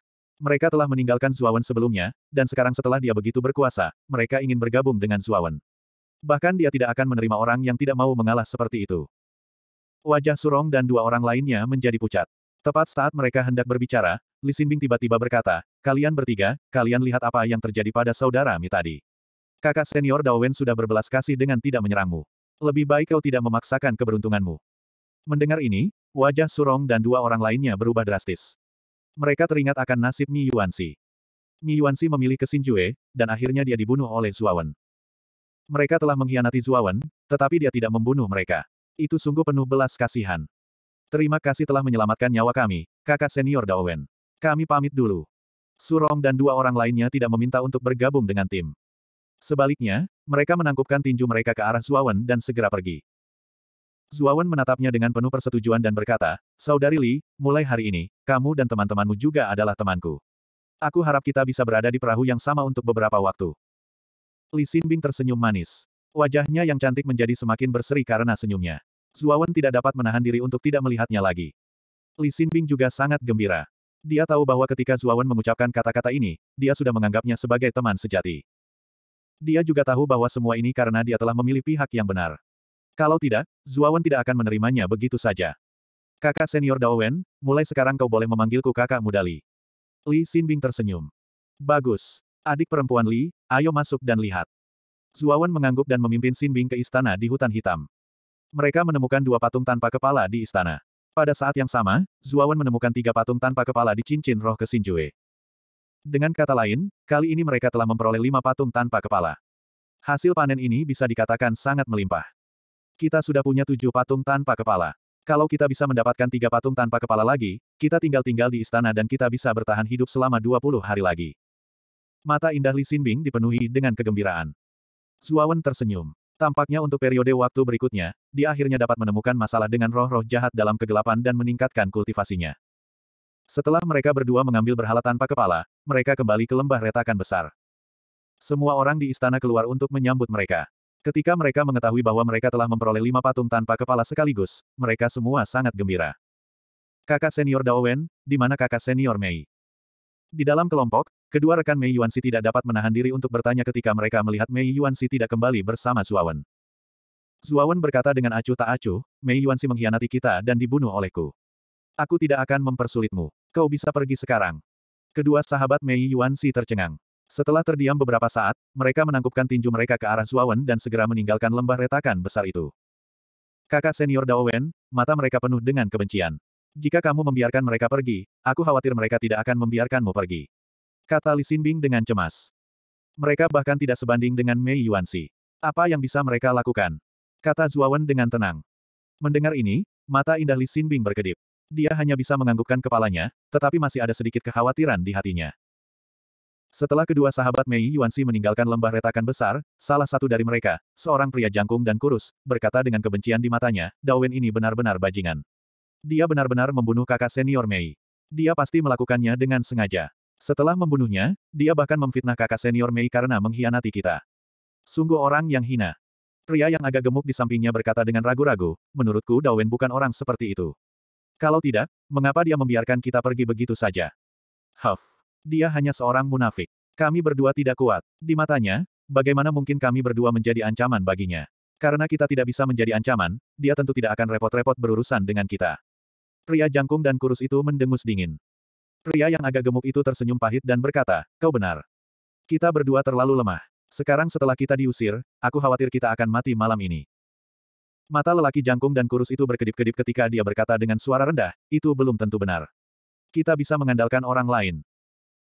Mereka telah meninggalkan Zuawan sebelumnya, dan sekarang setelah dia begitu berkuasa, mereka ingin bergabung dengan Zuawan. Bahkan dia tidak akan menerima orang yang tidak mau mengalah seperti itu. Wajah Surong dan dua orang lainnya menjadi pucat. Tepat saat mereka hendak berbicara, Li Xinbing tiba-tiba berkata, kalian bertiga, kalian lihat apa yang terjadi pada saudara Mi tadi. Kakak senior Dao Wen sudah berbelas kasih dengan tidak menyerangmu. Lebih baik kau tidak memaksakan keberuntunganmu. Mendengar ini, wajah Surong dan dua orang lainnya berubah drastis. Mereka teringat akan nasib Mi Yuanxi. Mi Yuanxi memilih ke Xinjue, dan akhirnya dia dibunuh oleh Zuawan. Mereka telah mengkhianati Zuawan, tetapi dia tidak membunuh mereka. Itu sungguh penuh belas kasihan. Terima kasih telah menyelamatkan nyawa kami, kakak senior Daowen. Kami pamit dulu. Surong dan dua orang lainnya tidak meminta untuk bergabung dengan tim. Sebaliknya, mereka menangkupkan tinju mereka ke arah Zuawan dan segera pergi. Zuawan menatapnya dengan penuh persetujuan dan berkata, Saudari Li, mulai hari ini, kamu dan teman-temanmu juga adalah temanku. Aku harap kita bisa berada di perahu yang sama untuk beberapa waktu. Li Xinbing tersenyum manis. Wajahnya yang cantik menjadi semakin berseri karena senyumnya. Zuawan tidak dapat menahan diri untuk tidak melihatnya lagi. Li Xinbing juga sangat gembira. Dia tahu bahwa ketika Zuawan mengucapkan kata-kata ini, dia sudah menganggapnya sebagai teman sejati. Dia juga tahu bahwa semua ini karena dia telah memilih pihak yang benar. Kalau tidak, Zuawan tidak akan menerimanya begitu saja. Kakak senior Daowen, mulai sekarang kau boleh memanggilku kakak muda Li. Li Xinbing tersenyum. Bagus. Adik perempuan Li, ayo masuk dan lihat. Zuawan mengangguk dan memimpin Bing ke istana di hutan hitam. Mereka menemukan dua patung tanpa kepala di istana. Pada saat yang sama, Zuawan menemukan tiga patung tanpa kepala di cincin roh ke Jue. Dengan kata lain, kali ini mereka telah memperoleh lima patung tanpa kepala. Hasil panen ini bisa dikatakan sangat melimpah. Kita sudah punya tujuh patung tanpa kepala. Kalau kita bisa mendapatkan tiga patung tanpa kepala lagi, kita tinggal-tinggal di istana dan kita bisa bertahan hidup selama 20 hari lagi. Mata indah Li Xinbing dipenuhi dengan kegembiraan. Zuawan tersenyum. Tampaknya untuk periode waktu berikutnya, dia akhirnya dapat menemukan masalah dengan roh-roh jahat dalam kegelapan dan meningkatkan kultivasinya. Setelah mereka berdua mengambil berhala tanpa kepala, mereka kembali ke lembah retakan besar. Semua orang di istana keluar untuk menyambut mereka. Ketika mereka mengetahui bahwa mereka telah memperoleh lima patung tanpa kepala sekaligus, mereka semua sangat gembira. Kakak senior Wen, di mana kakak senior Mei? Di dalam kelompok, Kedua rekan Mei Yuan Yuanxi tidak dapat menahan diri untuk bertanya ketika mereka melihat Mei Yuan Yuanxi tidak kembali bersama Zuawan. Zuawan berkata dengan acuh tak acuh, Mei Yuan Yuanxi mengkhianati kita dan dibunuh olehku. Aku tidak akan mempersulitmu. Kau bisa pergi sekarang. Kedua sahabat Mei Yuan Yuanxi tercengang. Setelah terdiam beberapa saat, mereka menangkupkan tinju mereka ke arah Zuawan dan segera meninggalkan lembah retakan besar itu. Kakak senior Dao Wen, mata mereka penuh dengan kebencian. Jika kamu membiarkan mereka pergi, aku khawatir mereka tidak akan membiarkanmu pergi. Kata Li Xinbing dengan cemas. Mereka bahkan tidak sebanding dengan Mei Yuanxi. Apa yang bisa mereka lakukan? Kata Zuawan dengan tenang. Mendengar ini, mata indah Li Xinbing berkedip. Dia hanya bisa menganggukkan kepalanya, tetapi masih ada sedikit kekhawatiran di hatinya. Setelah kedua sahabat Mei Yuanxi meninggalkan lembah retakan besar, salah satu dari mereka, seorang pria jangkung dan kurus, berkata dengan kebencian di matanya, Dawen ini benar-benar bajingan. Dia benar-benar membunuh kakak senior Mei. Dia pasti melakukannya dengan sengaja. Setelah membunuhnya, dia bahkan memfitnah kakak senior Mei karena mengkhianati kita. Sungguh orang yang hina. Pria yang agak gemuk di sampingnya berkata dengan ragu-ragu, menurutku Dawen bukan orang seperti itu. Kalau tidak, mengapa dia membiarkan kita pergi begitu saja? Huff. Dia hanya seorang munafik. Kami berdua tidak kuat. Di matanya, bagaimana mungkin kami berdua menjadi ancaman baginya? Karena kita tidak bisa menjadi ancaman, dia tentu tidak akan repot-repot berurusan dengan kita. Pria jangkung dan kurus itu mendengus dingin. Pria yang agak gemuk itu tersenyum pahit dan berkata, kau benar. Kita berdua terlalu lemah. Sekarang setelah kita diusir, aku khawatir kita akan mati malam ini. Mata lelaki jangkung dan kurus itu berkedip-kedip ketika dia berkata dengan suara rendah, itu belum tentu benar. Kita bisa mengandalkan orang lain.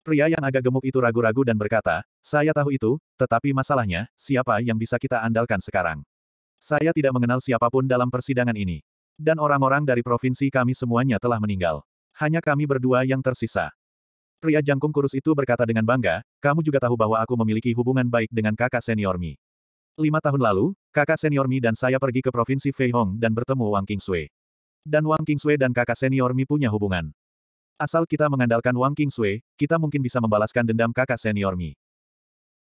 Pria yang agak gemuk itu ragu-ragu dan berkata, saya tahu itu, tetapi masalahnya, siapa yang bisa kita andalkan sekarang? Saya tidak mengenal siapapun dalam persidangan ini. Dan orang-orang dari provinsi kami semuanya telah meninggal. Hanya kami berdua yang tersisa. Pria jangkung kurus itu berkata dengan bangga, kamu juga tahu bahwa aku memiliki hubungan baik dengan kakak senior Mi. Lima tahun lalu, kakak senior Mi dan saya pergi ke provinsi Feihong dan bertemu Wang Kingsui. Dan Wang Kingsui dan kakak senior Mi punya hubungan. Asal kita mengandalkan Wang Kingsui, kita mungkin bisa membalaskan dendam kakak senior Mi.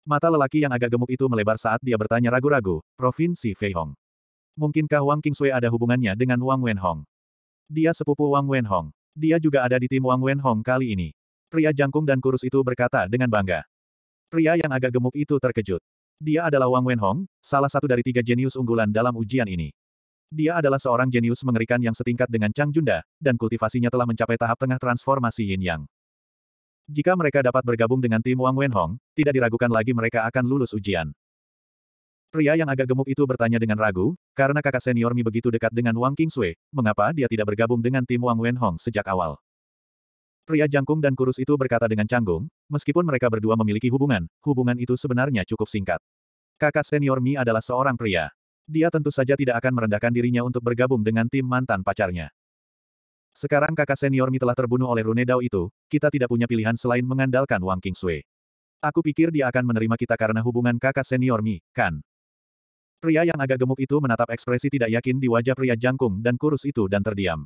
Mata lelaki yang agak gemuk itu melebar saat dia bertanya ragu-ragu, provinsi Feihong. Mungkinkah Wang Kingsui ada hubungannya dengan Wang Wenhong? Dia sepupu Wang Wenhong. Dia juga ada di tim Wang Wenhong kali ini. Pria jangkung dan kurus itu berkata dengan bangga. Pria yang agak gemuk itu terkejut. Dia adalah Wang Wenhong, salah satu dari tiga jenius unggulan dalam ujian ini. Dia adalah seorang jenius mengerikan yang setingkat dengan Chang Junda, dan kultivasinya telah mencapai tahap tengah transformasi Yin Yang. Jika mereka dapat bergabung dengan tim Wang Wenhong, tidak diragukan lagi mereka akan lulus ujian. Pria yang agak gemuk itu bertanya dengan ragu, karena kakak senior Mi begitu dekat dengan Wang Sui, mengapa dia tidak bergabung dengan tim Wang Wen Hong sejak awal. Pria jangkung dan kurus itu berkata dengan canggung, meskipun mereka berdua memiliki hubungan, hubungan itu sebenarnya cukup singkat. Kakak senior Mi adalah seorang pria. Dia tentu saja tidak akan merendahkan dirinya untuk bergabung dengan tim mantan pacarnya. Sekarang kakak senior Mi telah terbunuh oleh Rune Dao itu, kita tidak punya pilihan selain mengandalkan Wang Sui. Aku pikir dia akan menerima kita karena hubungan kakak senior Mi, kan? Pria yang agak gemuk itu menatap ekspresi tidak yakin di wajah pria jangkung dan kurus itu dan terdiam.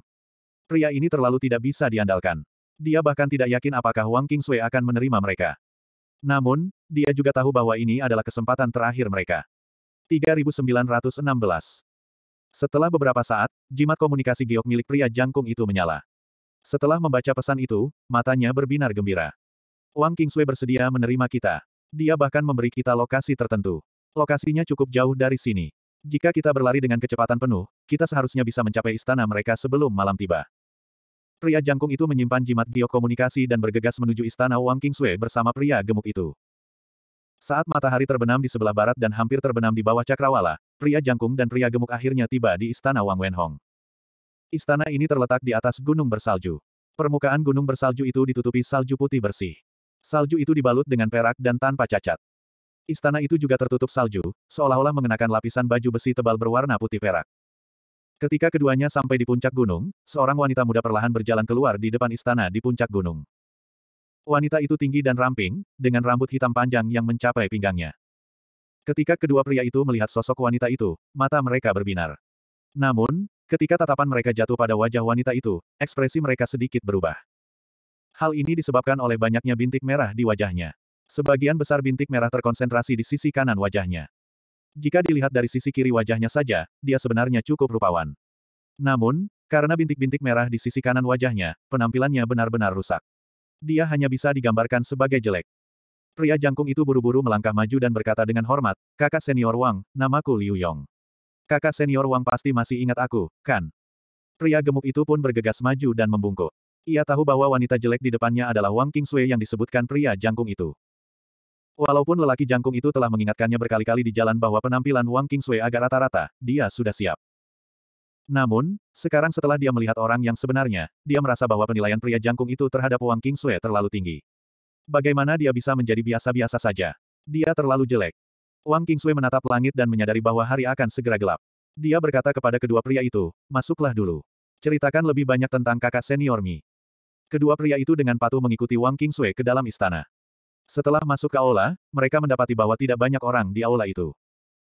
Pria ini terlalu tidak bisa diandalkan. Dia bahkan tidak yakin apakah Wang Kingsui akan menerima mereka. Namun, dia juga tahu bahwa ini adalah kesempatan terakhir mereka. 3916 Setelah beberapa saat, jimat komunikasi giok milik pria jangkung itu menyala. Setelah membaca pesan itu, matanya berbinar gembira. Wang Kingsui bersedia menerima kita. Dia bahkan memberi kita lokasi tertentu. Lokasinya cukup jauh dari sini. Jika kita berlari dengan kecepatan penuh, kita seharusnya bisa mencapai istana mereka sebelum malam tiba. Pria jangkung itu menyimpan jimat biokomunikasi dan bergegas menuju istana Wang Kingsue bersama pria gemuk itu. Saat matahari terbenam di sebelah barat dan hampir terbenam di bawah cakrawala, pria jangkung dan pria gemuk akhirnya tiba di istana Wang Wenhong. Istana ini terletak di atas gunung bersalju. Permukaan gunung bersalju itu ditutupi salju putih bersih. Salju itu dibalut dengan perak dan tanpa cacat. Istana itu juga tertutup salju, seolah-olah mengenakan lapisan baju besi tebal berwarna putih perak. Ketika keduanya sampai di puncak gunung, seorang wanita muda perlahan berjalan keluar di depan istana di puncak gunung. Wanita itu tinggi dan ramping, dengan rambut hitam panjang yang mencapai pinggangnya. Ketika kedua pria itu melihat sosok wanita itu, mata mereka berbinar. Namun, ketika tatapan mereka jatuh pada wajah wanita itu, ekspresi mereka sedikit berubah. Hal ini disebabkan oleh banyaknya bintik merah di wajahnya. Sebagian besar bintik merah terkonsentrasi di sisi kanan wajahnya. Jika dilihat dari sisi kiri wajahnya saja, dia sebenarnya cukup rupawan. Namun, karena bintik-bintik merah di sisi kanan wajahnya, penampilannya benar-benar rusak. Dia hanya bisa digambarkan sebagai jelek. Pria jangkung itu buru-buru melangkah maju dan berkata dengan hormat, kakak senior Wang, namaku Liu Yong. Kakak senior Wang pasti masih ingat aku, kan? Pria gemuk itu pun bergegas maju dan membungkuk. Ia tahu bahwa wanita jelek di depannya adalah Wang Kingsui yang disebutkan pria jangkung itu. Walaupun lelaki jangkung itu telah mengingatkannya berkali-kali di jalan bahwa penampilan Wang King Sui agak rata-rata, dia sudah siap. Namun, sekarang setelah dia melihat orang yang sebenarnya, dia merasa bahwa penilaian pria jangkung itu terhadap Wang King Sui terlalu tinggi. Bagaimana dia bisa menjadi biasa-biasa saja? Dia terlalu jelek. Wang King Sui menatap langit dan menyadari bahwa hari akan segera gelap. Dia berkata kepada kedua pria itu, masuklah dulu. Ceritakan lebih banyak tentang kakak senior Mi. Kedua pria itu dengan patuh mengikuti Wang King Sui ke dalam istana. Setelah masuk ke aula, mereka mendapati bahwa tidak banyak orang di aula itu.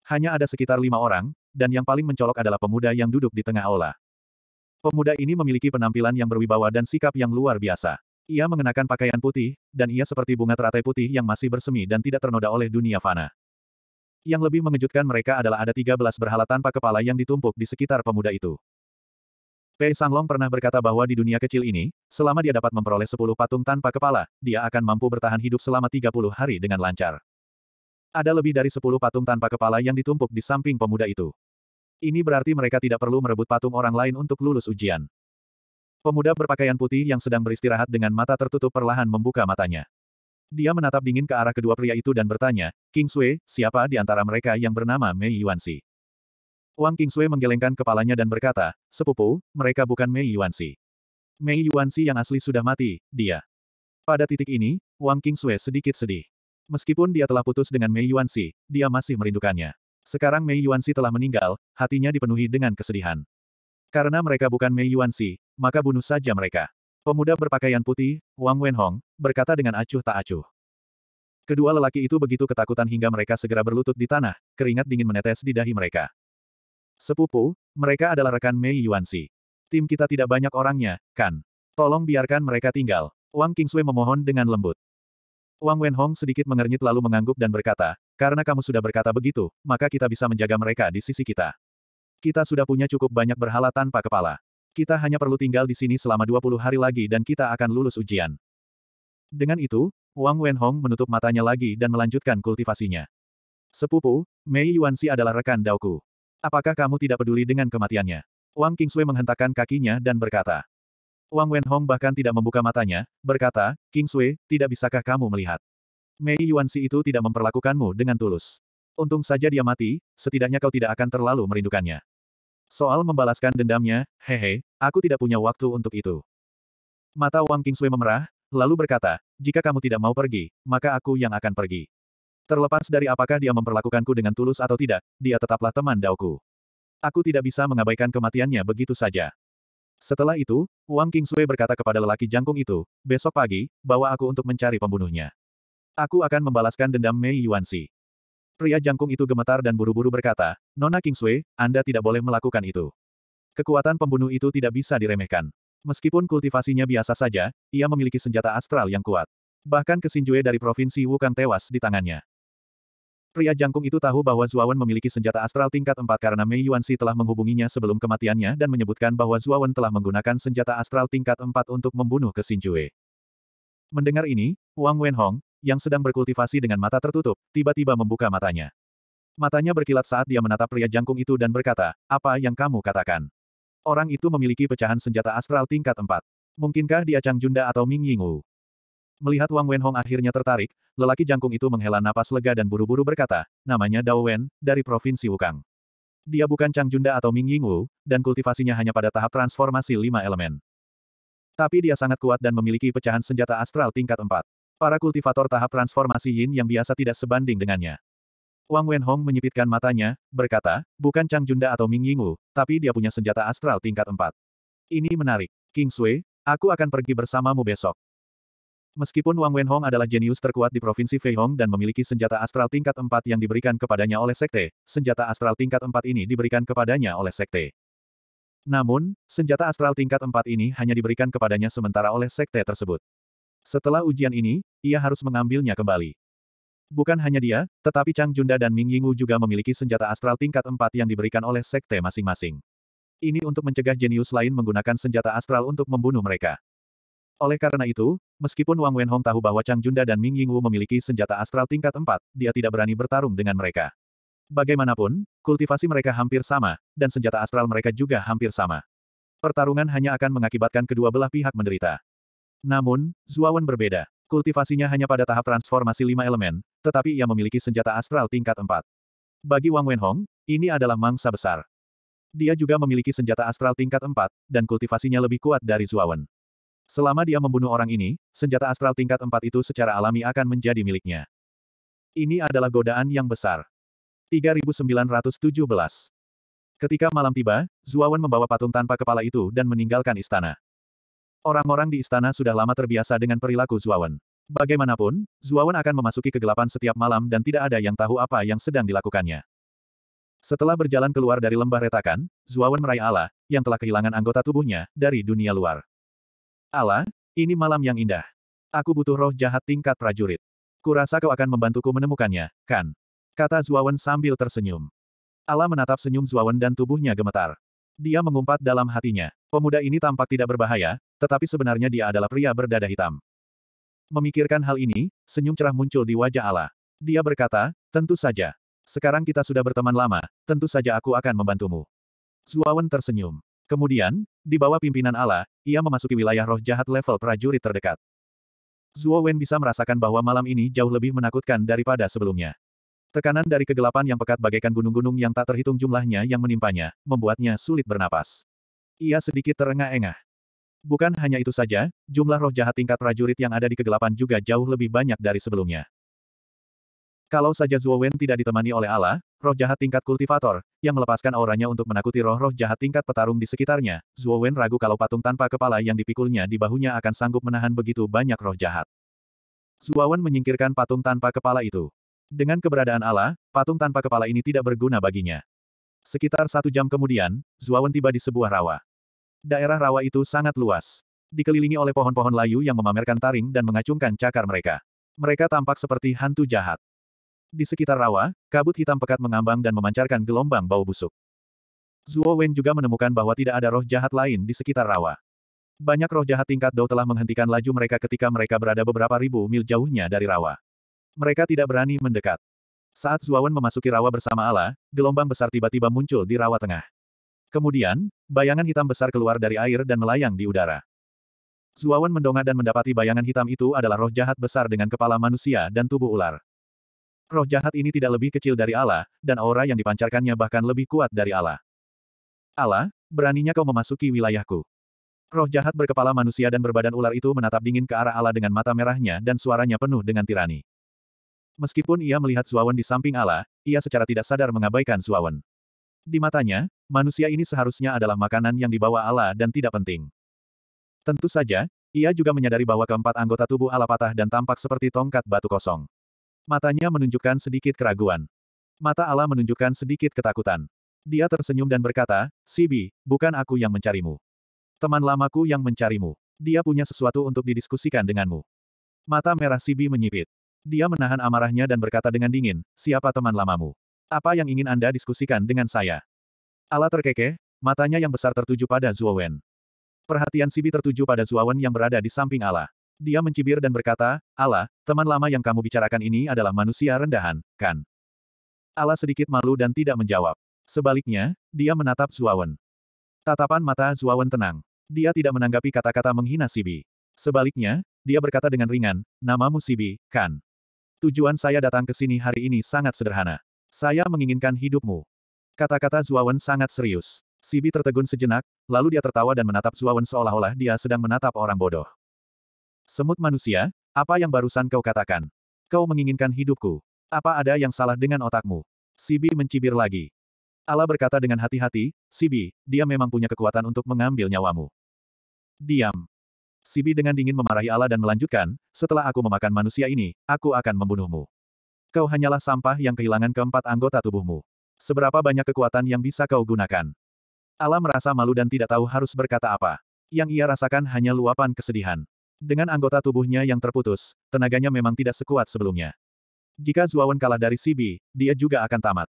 Hanya ada sekitar lima orang, dan yang paling mencolok adalah pemuda yang duduk di tengah aula. Pemuda ini memiliki penampilan yang berwibawa dan sikap yang luar biasa. Ia mengenakan pakaian putih, dan ia seperti bunga teratai putih yang masih bersemi dan tidak ternoda oleh dunia fana. Yang lebih mengejutkan mereka adalah ada tiga belas berhala tanpa kepala yang ditumpuk di sekitar pemuda itu. Pei Sanglong pernah berkata bahwa di dunia kecil ini, selama dia dapat memperoleh 10 patung tanpa kepala, dia akan mampu bertahan hidup selama 30 hari dengan lancar. Ada lebih dari 10 patung tanpa kepala yang ditumpuk di samping pemuda itu. Ini berarti mereka tidak perlu merebut patung orang lain untuk lulus ujian. Pemuda berpakaian putih yang sedang beristirahat dengan mata tertutup perlahan membuka matanya. Dia menatap dingin ke arah kedua pria itu dan bertanya, King Sui, siapa di antara mereka yang bernama Mei Yuanxi? Wang Qingsui menggelengkan kepalanya dan berkata, Sepupu, mereka bukan Mei Yuanxi. Mei Yuanxi yang asli sudah mati, dia. Pada titik ini, Wang Qingsui sedikit sedih. Meskipun dia telah putus dengan Mei Yuanxi, dia masih merindukannya. Sekarang Mei Yuanxi telah meninggal, hatinya dipenuhi dengan kesedihan. Karena mereka bukan Mei Yuanxi, maka bunuh saja mereka. Pemuda berpakaian putih, Wang Wenhong, berkata dengan acuh tak acuh. Kedua lelaki itu begitu ketakutan hingga mereka segera berlutut di tanah, keringat dingin menetes di dahi mereka. Sepupu, mereka adalah rekan Mei Yuanxi. Tim kita tidak banyak orangnya, kan? Tolong biarkan mereka tinggal. Wang Kingsui memohon dengan lembut. Wang Wenhong sedikit mengernyit lalu mengangguk dan berkata, karena kamu sudah berkata begitu, maka kita bisa menjaga mereka di sisi kita. Kita sudah punya cukup banyak berhala tanpa kepala. Kita hanya perlu tinggal di sini selama 20 hari lagi dan kita akan lulus ujian. Dengan itu, Wang Wenhong menutup matanya lagi dan melanjutkan kultivasinya. Sepupu, Mei Yuanxi adalah rekan Daoku. Apakah kamu tidak peduli dengan kematiannya? Wang Kingsui menghentakkan kakinya dan berkata. Wang Wenhong bahkan tidak membuka matanya, berkata, Kingsui, tidak bisakah kamu melihat? Mei Yuanxi itu tidak memperlakukanmu dengan tulus. Untung saja dia mati, setidaknya kau tidak akan terlalu merindukannya. Soal membalaskan dendamnya, hehe, aku tidak punya waktu untuk itu. Mata Wang Kingsui memerah, lalu berkata, jika kamu tidak mau pergi, maka aku yang akan pergi. Terlepas dari apakah dia memperlakukanku dengan tulus atau tidak, dia tetaplah teman Daoku. Aku tidak bisa mengabaikan kematiannya begitu saja. Setelah itu, Wang King Sui berkata kepada lelaki jangkung itu, besok pagi, bawa aku untuk mencari pembunuhnya. Aku akan membalaskan dendam Mei Yuan Yuanxi. Pria jangkung itu gemetar dan buru-buru berkata, Nona King Sui, Anda tidak boleh melakukan itu. Kekuatan pembunuh itu tidak bisa diremehkan. Meskipun kultivasinya biasa saja, ia memiliki senjata astral yang kuat. Bahkan Kesinjue dari Provinsi Wukang tewas di tangannya. Pria jangkung itu tahu bahwa Zuawan memiliki senjata astral tingkat 4 karena Mei Yuanxi telah menghubunginya sebelum kematiannya dan menyebutkan bahwa Zuawan telah menggunakan senjata astral tingkat 4 untuk membunuh Xinjue. Mendengar ini, Wang Wenhong, yang sedang berkultivasi dengan mata tertutup, tiba-tiba membuka matanya. Matanya berkilat saat dia menatap pria jangkung itu dan berkata, apa yang kamu katakan? Orang itu memiliki pecahan senjata astral tingkat 4. Mungkinkah dia Chang atau Ming Yingwu? Melihat Wang Wenhong akhirnya tertarik, lelaki jangkung itu menghela napas lega dan buru-buru berkata, namanya Dao Wen, dari Provinsi Wukang. Dia bukan Chang Junda atau Ming Ying Wu, dan kultivasinya hanya pada tahap transformasi lima elemen. Tapi dia sangat kuat dan memiliki pecahan senjata astral tingkat empat. Para kultivator tahap transformasi yin yang biasa tidak sebanding dengannya. Wang Wenhong menyipitkan matanya, berkata, bukan Chang Junda atau Ming Ying Wu, tapi dia punya senjata astral tingkat empat. Ini menarik. King Sui, aku akan pergi bersamamu besok. Meskipun Wang Wenhong adalah jenius terkuat di Provinsi Feihong dan memiliki senjata astral tingkat 4 yang diberikan kepadanya oleh Sekte, senjata astral tingkat 4 ini diberikan kepadanya oleh Sekte. Namun, senjata astral tingkat 4 ini hanya diberikan kepadanya sementara oleh Sekte tersebut. Setelah ujian ini, ia harus mengambilnya kembali. Bukan hanya dia, tetapi Chang Junda dan Ming Yingwu juga memiliki senjata astral tingkat 4 yang diberikan oleh Sekte masing-masing. Ini untuk mencegah jenius lain menggunakan senjata astral untuk membunuh mereka. Oleh karena itu, meskipun Wang Wenhong tahu bahwa Chang Junda dan Ming Yingwu memiliki senjata astral tingkat 4, dia tidak berani bertarung dengan mereka. Bagaimanapun, kultivasi mereka hampir sama, dan senjata astral mereka juga hampir sama. Pertarungan hanya akan mengakibatkan kedua belah pihak menderita. Namun, Zuawan berbeda. Kultivasinya hanya pada tahap transformasi lima elemen, tetapi ia memiliki senjata astral tingkat 4. Bagi Wang Wenhong, ini adalah mangsa besar. Dia juga memiliki senjata astral tingkat 4, dan kultivasinya lebih kuat dari Zuawan. Selama dia membunuh orang ini, senjata astral tingkat empat itu secara alami akan menjadi miliknya. Ini adalah godaan yang besar. 3917 Ketika malam tiba, Zuawan membawa patung tanpa kepala itu dan meninggalkan istana. Orang-orang di istana sudah lama terbiasa dengan perilaku Zuawan. Bagaimanapun, Zuawan akan memasuki kegelapan setiap malam dan tidak ada yang tahu apa yang sedang dilakukannya. Setelah berjalan keluar dari lembah retakan, Zuawan meraih Allah, yang telah kehilangan anggota tubuhnya, dari dunia luar. Ala, ini malam yang indah. Aku butuh roh jahat tingkat prajurit. Kurasa kau akan membantuku menemukannya, kan? Kata Zuawan sambil tersenyum. Ala menatap senyum Zuawan dan tubuhnya gemetar. Dia mengumpat dalam hatinya. Pemuda ini tampak tidak berbahaya, tetapi sebenarnya dia adalah pria berdada hitam. Memikirkan hal ini, senyum cerah muncul di wajah Ala. Dia berkata, tentu saja. Sekarang kita sudah berteman lama, tentu saja aku akan membantumu. Zuawan tersenyum. Kemudian, di bawah pimpinan Allah, ia memasuki wilayah roh jahat level prajurit terdekat. Zuo Wen bisa merasakan bahwa malam ini jauh lebih menakutkan daripada sebelumnya. Tekanan dari kegelapan yang pekat bagaikan gunung-gunung yang tak terhitung jumlahnya yang menimpanya, membuatnya sulit bernapas. Ia sedikit terengah-engah. Bukan hanya itu saja, jumlah roh jahat tingkat prajurit yang ada di kegelapan juga jauh lebih banyak dari sebelumnya. Kalau saja Zuo Wen tidak ditemani oleh Allah, Roh jahat tingkat kultivator, yang melepaskan auranya untuk menakuti roh-roh jahat tingkat petarung di sekitarnya, Zuo Wen ragu kalau patung tanpa kepala yang dipikulnya di bahunya akan sanggup menahan begitu banyak roh jahat. Zuo Wen menyingkirkan patung tanpa kepala itu. Dengan keberadaan Allah, patung tanpa kepala ini tidak berguna baginya. Sekitar satu jam kemudian, Zuo Wen tiba di sebuah rawa. Daerah rawa itu sangat luas. Dikelilingi oleh pohon-pohon layu yang memamerkan taring dan mengacungkan cakar mereka. Mereka tampak seperti hantu jahat. Di sekitar rawa, kabut hitam pekat mengambang dan memancarkan gelombang bau busuk. Zuo Wen juga menemukan bahwa tidak ada roh jahat lain di sekitar rawa. Banyak roh jahat tingkat Dou telah menghentikan laju mereka ketika mereka berada beberapa ribu mil jauhnya dari rawa. Mereka tidak berani mendekat. Saat Wen memasuki rawa bersama Ala, gelombang besar tiba-tiba muncul di rawa tengah. Kemudian, bayangan hitam besar keluar dari air dan melayang di udara. Wen mendongak dan mendapati bayangan hitam itu adalah roh jahat besar dengan kepala manusia dan tubuh ular. Roh jahat ini tidak lebih kecil dari Allah, dan aura yang dipancarkannya bahkan lebih kuat dari Allah. Allah, beraninya kau memasuki wilayahku. Roh jahat berkepala manusia dan berbadan ular itu menatap dingin ke arah Allah dengan mata merahnya dan suaranya penuh dengan tirani. Meskipun ia melihat Suawen di samping Allah, ia secara tidak sadar mengabaikan Suawen. Di matanya, manusia ini seharusnya adalah makanan yang dibawa Allah dan tidak penting. Tentu saja, ia juga menyadari bahwa keempat anggota tubuh Allah patah dan tampak seperti tongkat batu kosong. Matanya menunjukkan sedikit keraguan. Mata Allah menunjukkan sedikit ketakutan. Dia tersenyum dan berkata, Sibi, bukan aku yang mencarimu. Teman lamaku yang mencarimu. Dia punya sesuatu untuk didiskusikan denganmu. Mata merah Sibi menyipit. Dia menahan amarahnya dan berkata dengan dingin, siapa teman lamamu? Apa yang ingin Anda diskusikan dengan saya? Allah terkekeh, matanya yang besar tertuju pada Zuowen. Perhatian Sibi tertuju pada Zuowen yang berada di samping Allah. Dia mencibir dan berkata, Allah, teman lama yang kamu bicarakan ini adalah manusia rendahan, kan? Allah sedikit malu dan tidak menjawab. Sebaliknya, dia menatap Zuawan. Tatapan mata Zuawan tenang. Dia tidak menanggapi kata-kata menghina Sibi. Sebaliknya, dia berkata dengan ringan, namamu Sibi, kan? Tujuan saya datang ke sini hari ini sangat sederhana. Saya menginginkan hidupmu. Kata-kata Zuawan sangat serius. Sibi tertegun sejenak, lalu dia tertawa dan menatap Zuawan seolah-olah dia sedang menatap orang bodoh. Semut manusia, apa yang barusan kau katakan? Kau menginginkan hidupku. Apa ada yang salah dengan otakmu? Sibi mencibir lagi. Allah berkata dengan hati-hati, Sibi, dia memang punya kekuatan untuk mengambil nyawamu. Diam. Sibi dengan dingin memarahi Allah dan melanjutkan, setelah aku memakan manusia ini, aku akan membunuhmu. Kau hanyalah sampah yang kehilangan keempat anggota tubuhmu. Seberapa banyak kekuatan yang bisa kau gunakan? Allah merasa malu dan tidak tahu harus berkata apa. Yang ia rasakan hanya luapan kesedihan. Dengan anggota tubuhnya yang terputus, tenaganya memang tidak sekuat sebelumnya. Jika Zuawan kalah dari Sibi, dia juga akan tamat.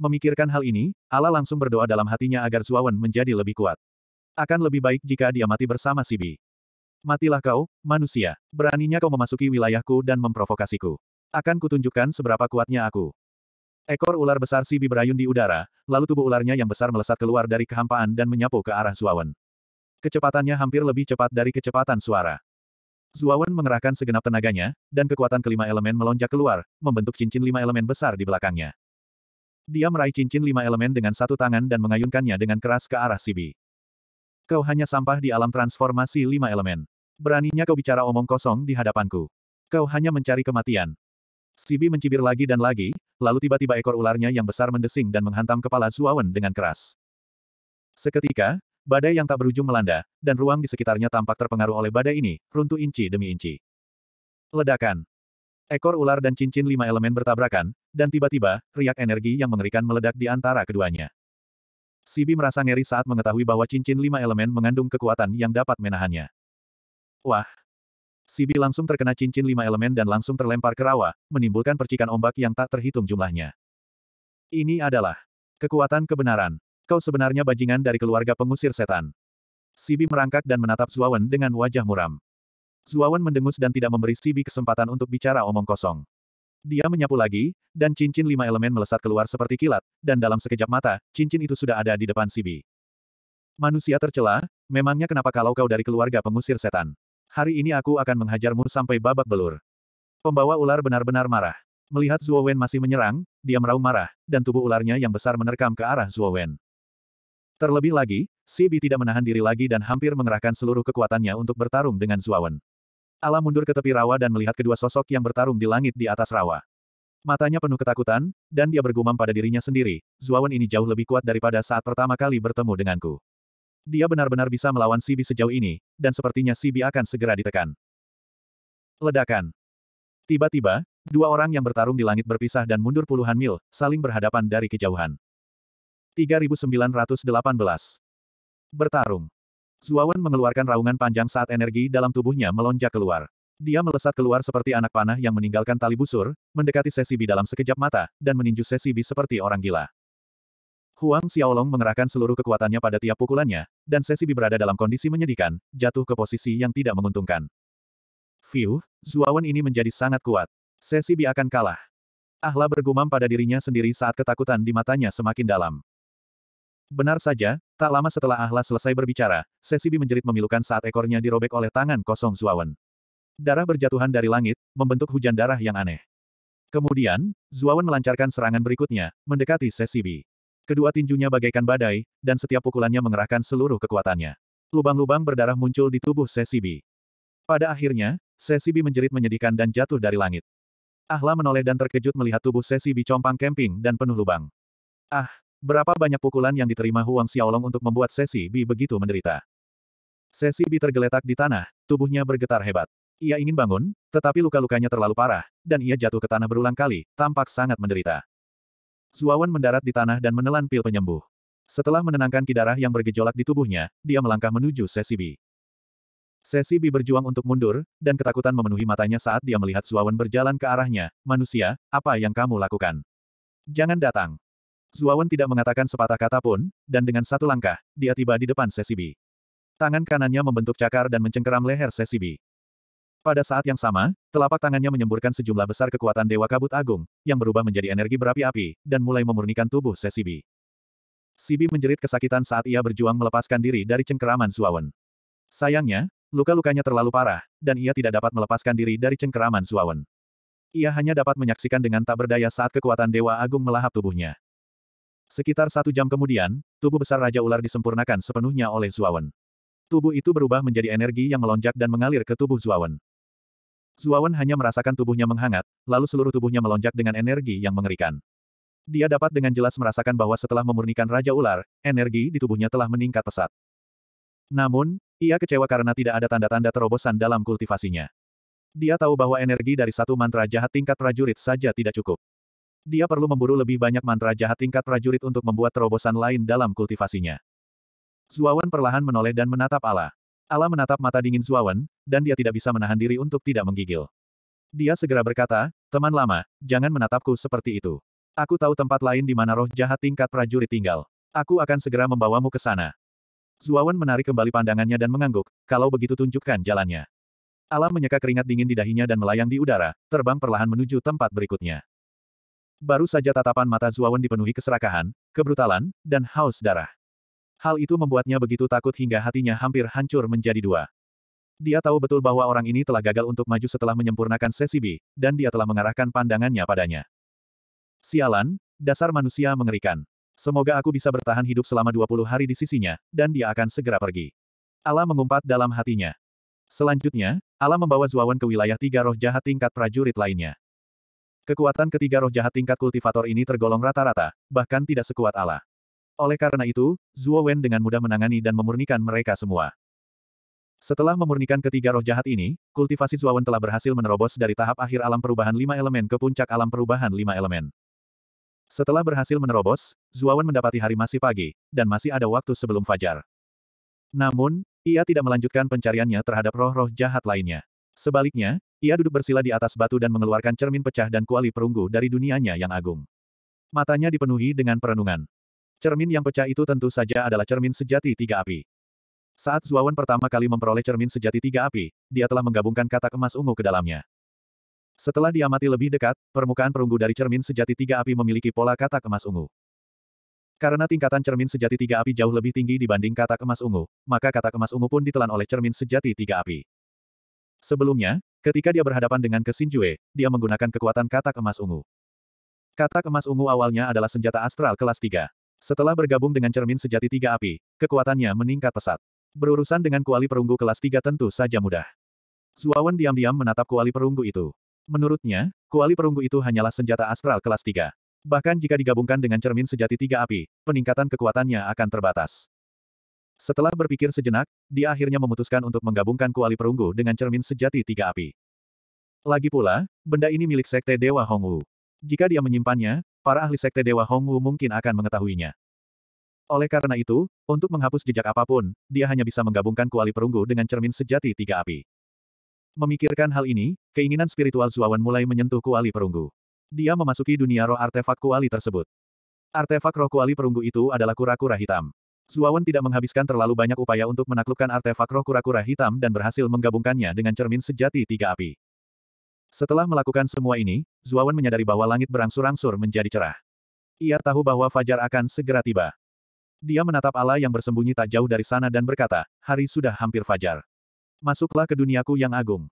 Memikirkan hal ini, Ala langsung berdoa dalam hatinya agar Zuawan menjadi lebih kuat. Akan lebih baik jika dia mati bersama Sibi. Matilah kau, manusia. Beraninya kau memasuki wilayahku dan memprovokasiku. Akan kutunjukkan seberapa kuatnya aku. Ekor ular besar Sibi berayun di udara, lalu tubuh ularnya yang besar melesat keluar dari kehampaan dan menyapu ke arah Zuawan. Kecepatannya hampir lebih cepat dari kecepatan suara. Zuawan mengerahkan segenap tenaganya, dan kekuatan kelima elemen melonjak keluar, membentuk cincin lima elemen besar di belakangnya. Dia meraih cincin lima elemen dengan satu tangan dan mengayunkannya dengan keras ke arah Sibi. Kau hanya sampah di alam transformasi lima elemen. Beraninya kau bicara omong kosong di hadapanku. Kau hanya mencari kematian. Sibi mencibir lagi dan lagi, lalu tiba-tiba ekor ularnya yang besar mendesing dan menghantam kepala Zuawan dengan keras. Seketika, Badai yang tak berujung melanda, dan ruang di sekitarnya tampak terpengaruh oleh badai ini, runtuh inci demi inci. Ledakan. Ekor ular dan cincin lima elemen bertabrakan, dan tiba-tiba, riak energi yang mengerikan meledak di antara keduanya. Sibi merasa ngeri saat mengetahui bahwa cincin lima elemen mengandung kekuatan yang dapat menahannya. Wah! Sibi langsung terkena cincin lima elemen dan langsung terlempar ke rawa, menimbulkan percikan ombak yang tak terhitung jumlahnya. Ini adalah kekuatan kebenaran. Kau sebenarnya bajingan dari keluarga pengusir setan. Sibi merangkak dan menatap Zuawan dengan wajah muram. Zuawan mendengus dan tidak memberi Sibi kesempatan untuk bicara omong kosong. Dia menyapu lagi, dan cincin lima elemen melesat keluar seperti kilat, dan dalam sekejap mata, cincin itu sudah ada di depan Sibi. Manusia tercela, memangnya kenapa kalau kau dari keluarga pengusir setan? Hari ini aku akan menghajarmu sampai babak belur. Pembawa ular benar-benar marah. Melihat Zuawan masih menyerang, dia meraung marah, dan tubuh ularnya yang besar menerkam ke arah Zuawan. Terlebih lagi, Si Bi tidak menahan diri lagi dan hampir mengerahkan seluruh kekuatannya untuk bertarung dengan Zuawan. Ala mundur ke tepi rawa dan melihat kedua sosok yang bertarung di langit di atas rawa. Matanya penuh ketakutan, dan dia bergumam pada dirinya sendiri, Zuawan ini jauh lebih kuat daripada saat pertama kali bertemu denganku. Dia benar-benar bisa melawan Sibi sejauh ini, dan sepertinya Sibi akan segera ditekan. Ledakan. Tiba-tiba, dua orang yang bertarung di langit berpisah dan mundur puluhan mil, saling berhadapan dari kejauhan. 3918. Bertarung. Zuawan mengeluarkan raungan panjang saat energi dalam tubuhnya melonjak keluar. Dia melesat keluar seperti anak panah yang meninggalkan tali busur, mendekati sesi Sesibi dalam sekejap mata, dan meninju sesi Sesibi seperti orang gila. Huang Xiaolong mengerahkan seluruh kekuatannya pada tiap pukulannya, dan sesi Sesibi berada dalam kondisi menyedihkan, jatuh ke posisi yang tidak menguntungkan. Fiu, Zuawan ini menjadi sangat kuat. Sesibi akan kalah. Ahla bergumam pada dirinya sendiri saat ketakutan di matanya semakin dalam. Benar saja, tak lama setelah Ahla selesai berbicara, Sesibi menjerit memilukan saat ekornya dirobek oleh tangan kosong Zuawan. Darah berjatuhan dari langit, membentuk hujan darah yang aneh. Kemudian, Zuawan melancarkan serangan berikutnya, mendekati Sesibi. Kedua tinjunya bagaikan badai, dan setiap pukulannya mengerahkan seluruh kekuatannya. Lubang-lubang berdarah muncul di tubuh Sesibi. Pada akhirnya, Sesibi menjerit menyedihkan dan jatuh dari langit. Ahla menoleh dan terkejut melihat tubuh Sesibi compang kemping dan penuh lubang. Ah, Berapa banyak pukulan yang diterima Huang Xiaolong untuk membuat Sesi Bi begitu menderita? Sesi Bi tergeletak di tanah, tubuhnya bergetar hebat. Ia ingin bangun, tetapi luka-lukanya terlalu parah, dan ia jatuh ke tanah berulang kali, tampak sangat menderita. Zuawan mendarat di tanah dan menelan pil penyembuh. Setelah menenangkan kidarah yang bergejolak di tubuhnya, dia melangkah menuju Sesi Bi. Sesi Bi berjuang untuk mundur, dan ketakutan memenuhi matanya saat dia melihat Zuawan berjalan ke arahnya. Manusia, apa yang kamu lakukan? Jangan datang. Zuawan tidak mengatakan sepatah kata pun, dan dengan satu langkah, dia tiba di depan Sesibi. Tangan kanannya membentuk cakar dan mencengkeram leher Sesibi. Pada saat yang sama, telapak tangannya menyemburkan sejumlah besar kekuatan Dewa Kabut Agung, yang berubah menjadi energi berapi-api, dan mulai memurnikan tubuh Sesibi. Sibi menjerit kesakitan saat ia berjuang melepaskan diri dari cengkeraman Zuawan. Sayangnya, luka-lukanya terlalu parah, dan ia tidak dapat melepaskan diri dari cengkeraman Zuawan. Ia hanya dapat menyaksikan dengan tak berdaya saat kekuatan Dewa Agung melahap tubuhnya. Sekitar satu jam kemudian, tubuh besar Raja Ular disempurnakan sepenuhnya oleh Zuawan. Tubuh itu berubah menjadi energi yang melonjak dan mengalir ke tubuh Zuawan. Zuawan hanya merasakan tubuhnya menghangat, lalu seluruh tubuhnya melonjak dengan energi yang mengerikan. Dia dapat dengan jelas merasakan bahwa setelah memurnikan Raja Ular, energi di tubuhnya telah meningkat pesat. Namun, ia kecewa karena tidak ada tanda-tanda terobosan dalam kultivasinya. Dia tahu bahwa energi dari satu mantra jahat tingkat prajurit saja tidak cukup. Dia perlu memburu lebih banyak mantra jahat tingkat prajurit untuk membuat terobosan lain dalam kultivasinya. Zuawan perlahan menoleh dan menatap Ala. Ala menatap mata dingin Zuawan, dan dia tidak bisa menahan diri untuk tidak menggigil. Dia segera berkata, teman lama, jangan menatapku seperti itu. Aku tahu tempat lain di mana roh jahat tingkat prajurit tinggal. Aku akan segera membawamu ke sana. Zuawan menarik kembali pandangannya dan mengangguk, kalau begitu tunjukkan jalannya. Alam menyeka keringat dingin di dahinya dan melayang di udara, terbang perlahan menuju tempat berikutnya. Baru saja tatapan mata Zuawan dipenuhi keserakahan, kebrutalan, dan haus darah. Hal itu membuatnya begitu takut hingga hatinya hampir hancur menjadi dua. Dia tahu betul bahwa orang ini telah gagal untuk maju setelah menyempurnakan sesi B, dan dia telah mengarahkan pandangannya padanya. Sialan, dasar manusia mengerikan. Semoga aku bisa bertahan hidup selama 20 hari di sisinya, dan dia akan segera pergi. Allah mengumpat dalam hatinya. Selanjutnya, Allah membawa Zuawan ke wilayah tiga roh jahat tingkat prajurit lainnya. Kekuatan ketiga roh jahat tingkat kultivator ini tergolong rata-rata, bahkan tidak sekuat Allah. Oleh karena itu, Zuo Wen dengan mudah menangani dan memurnikan mereka semua. Setelah memurnikan ketiga roh jahat ini, kultivasi Wen telah berhasil menerobos dari tahap akhir alam perubahan lima elemen ke puncak alam perubahan lima elemen. Setelah berhasil menerobos, Zuawan mendapati hari masih pagi, dan masih ada waktu sebelum fajar. Namun, ia tidak melanjutkan pencariannya terhadap roh-roh jahat lainnya. Sebaliknya, ia duduk bersila di atas batu dan mengeluarkan cermin pecah dan kuali perunggu dari dunianya yang agung. Matanya dipenuhi dengan perenungan. Cermin yang pecah itu tentu saja adalah cermin sejati tiga api. Saat Zuawan pertama kali memperoleh cermin sejati tiga api, dia telah menggabungkan katak emas ungu ke dalamnya. Setelah diamati lebih dekat, permukaan perunggu dari cermin sejati tiga api memiliki pola katak emas ungu. Karena tingkatan cermin sejati tiga api jauh lebih tinggi dibanding katak emas ungu, maka katak emas ungu pun ditelan oleh cermin sejati tiga api. Sebelumnya, ketika dia berhadapan dengan Kesinjue, dia menggunakan kekuatan katak emas ungu. Katak emas ungu awalnya adalah senjata astral kelas 3. Setelah bergabung dengan cermin sejati tiga api, kekuatannya meningkat pesat. Berurusan dengan kuali perunggu kelas 3 tentu saja mudah. Zuawan diam-diam menatap kuali perunggu itu. Menurutnya, kuali perunggu itu hanyalah senjata astral kelas 3. Bahkan jika digabungkan dengan cermin sejati tiga api, peningkatan kekuatannya akan terbatas. Setelah berpikir sejenak, dia akhirnya memutuskan untuk menggabungkan kuali perunggu dengan cermin sejati tiga api. Lagi pula, benda ini milik Sekte Dewa Hongwu. Jika dia menyimpannya, para ahli Sekte Dewa Hongwu mungkin akan mengetahuinya. Oleh karena itu, untuk menghapus jejak apapun, dia hanya bisa menggabungkan kuali perunggu dengan cermin sejati tiga api. Memikirkan hal ini, keinginan spiritual Zuawan mulai menyentuh kuali perunggu. Dia memasuki dunia roh artefak kuali tersebut. Artefak roh kuali perunggu itu adalah kura-kura hitam. Suawan tidak menghabiskan terlalu banyak upaya untuk menaklukkan artefak roh kura-kura hitam dan berhasil menggabungkannya dengan cermin sejati tiga api. Setelah melakukan semua ini, Zuawan menyadari bahwa langit berangsur-angsur menjadi cerah. Ia tahu bahwa fajar akan segera tiba. Dia menatap Allah yang bersembunyi tak jauh dari sana dan berkata, hari sudah hampir fajar. Masuklah ke duniaku yang agung.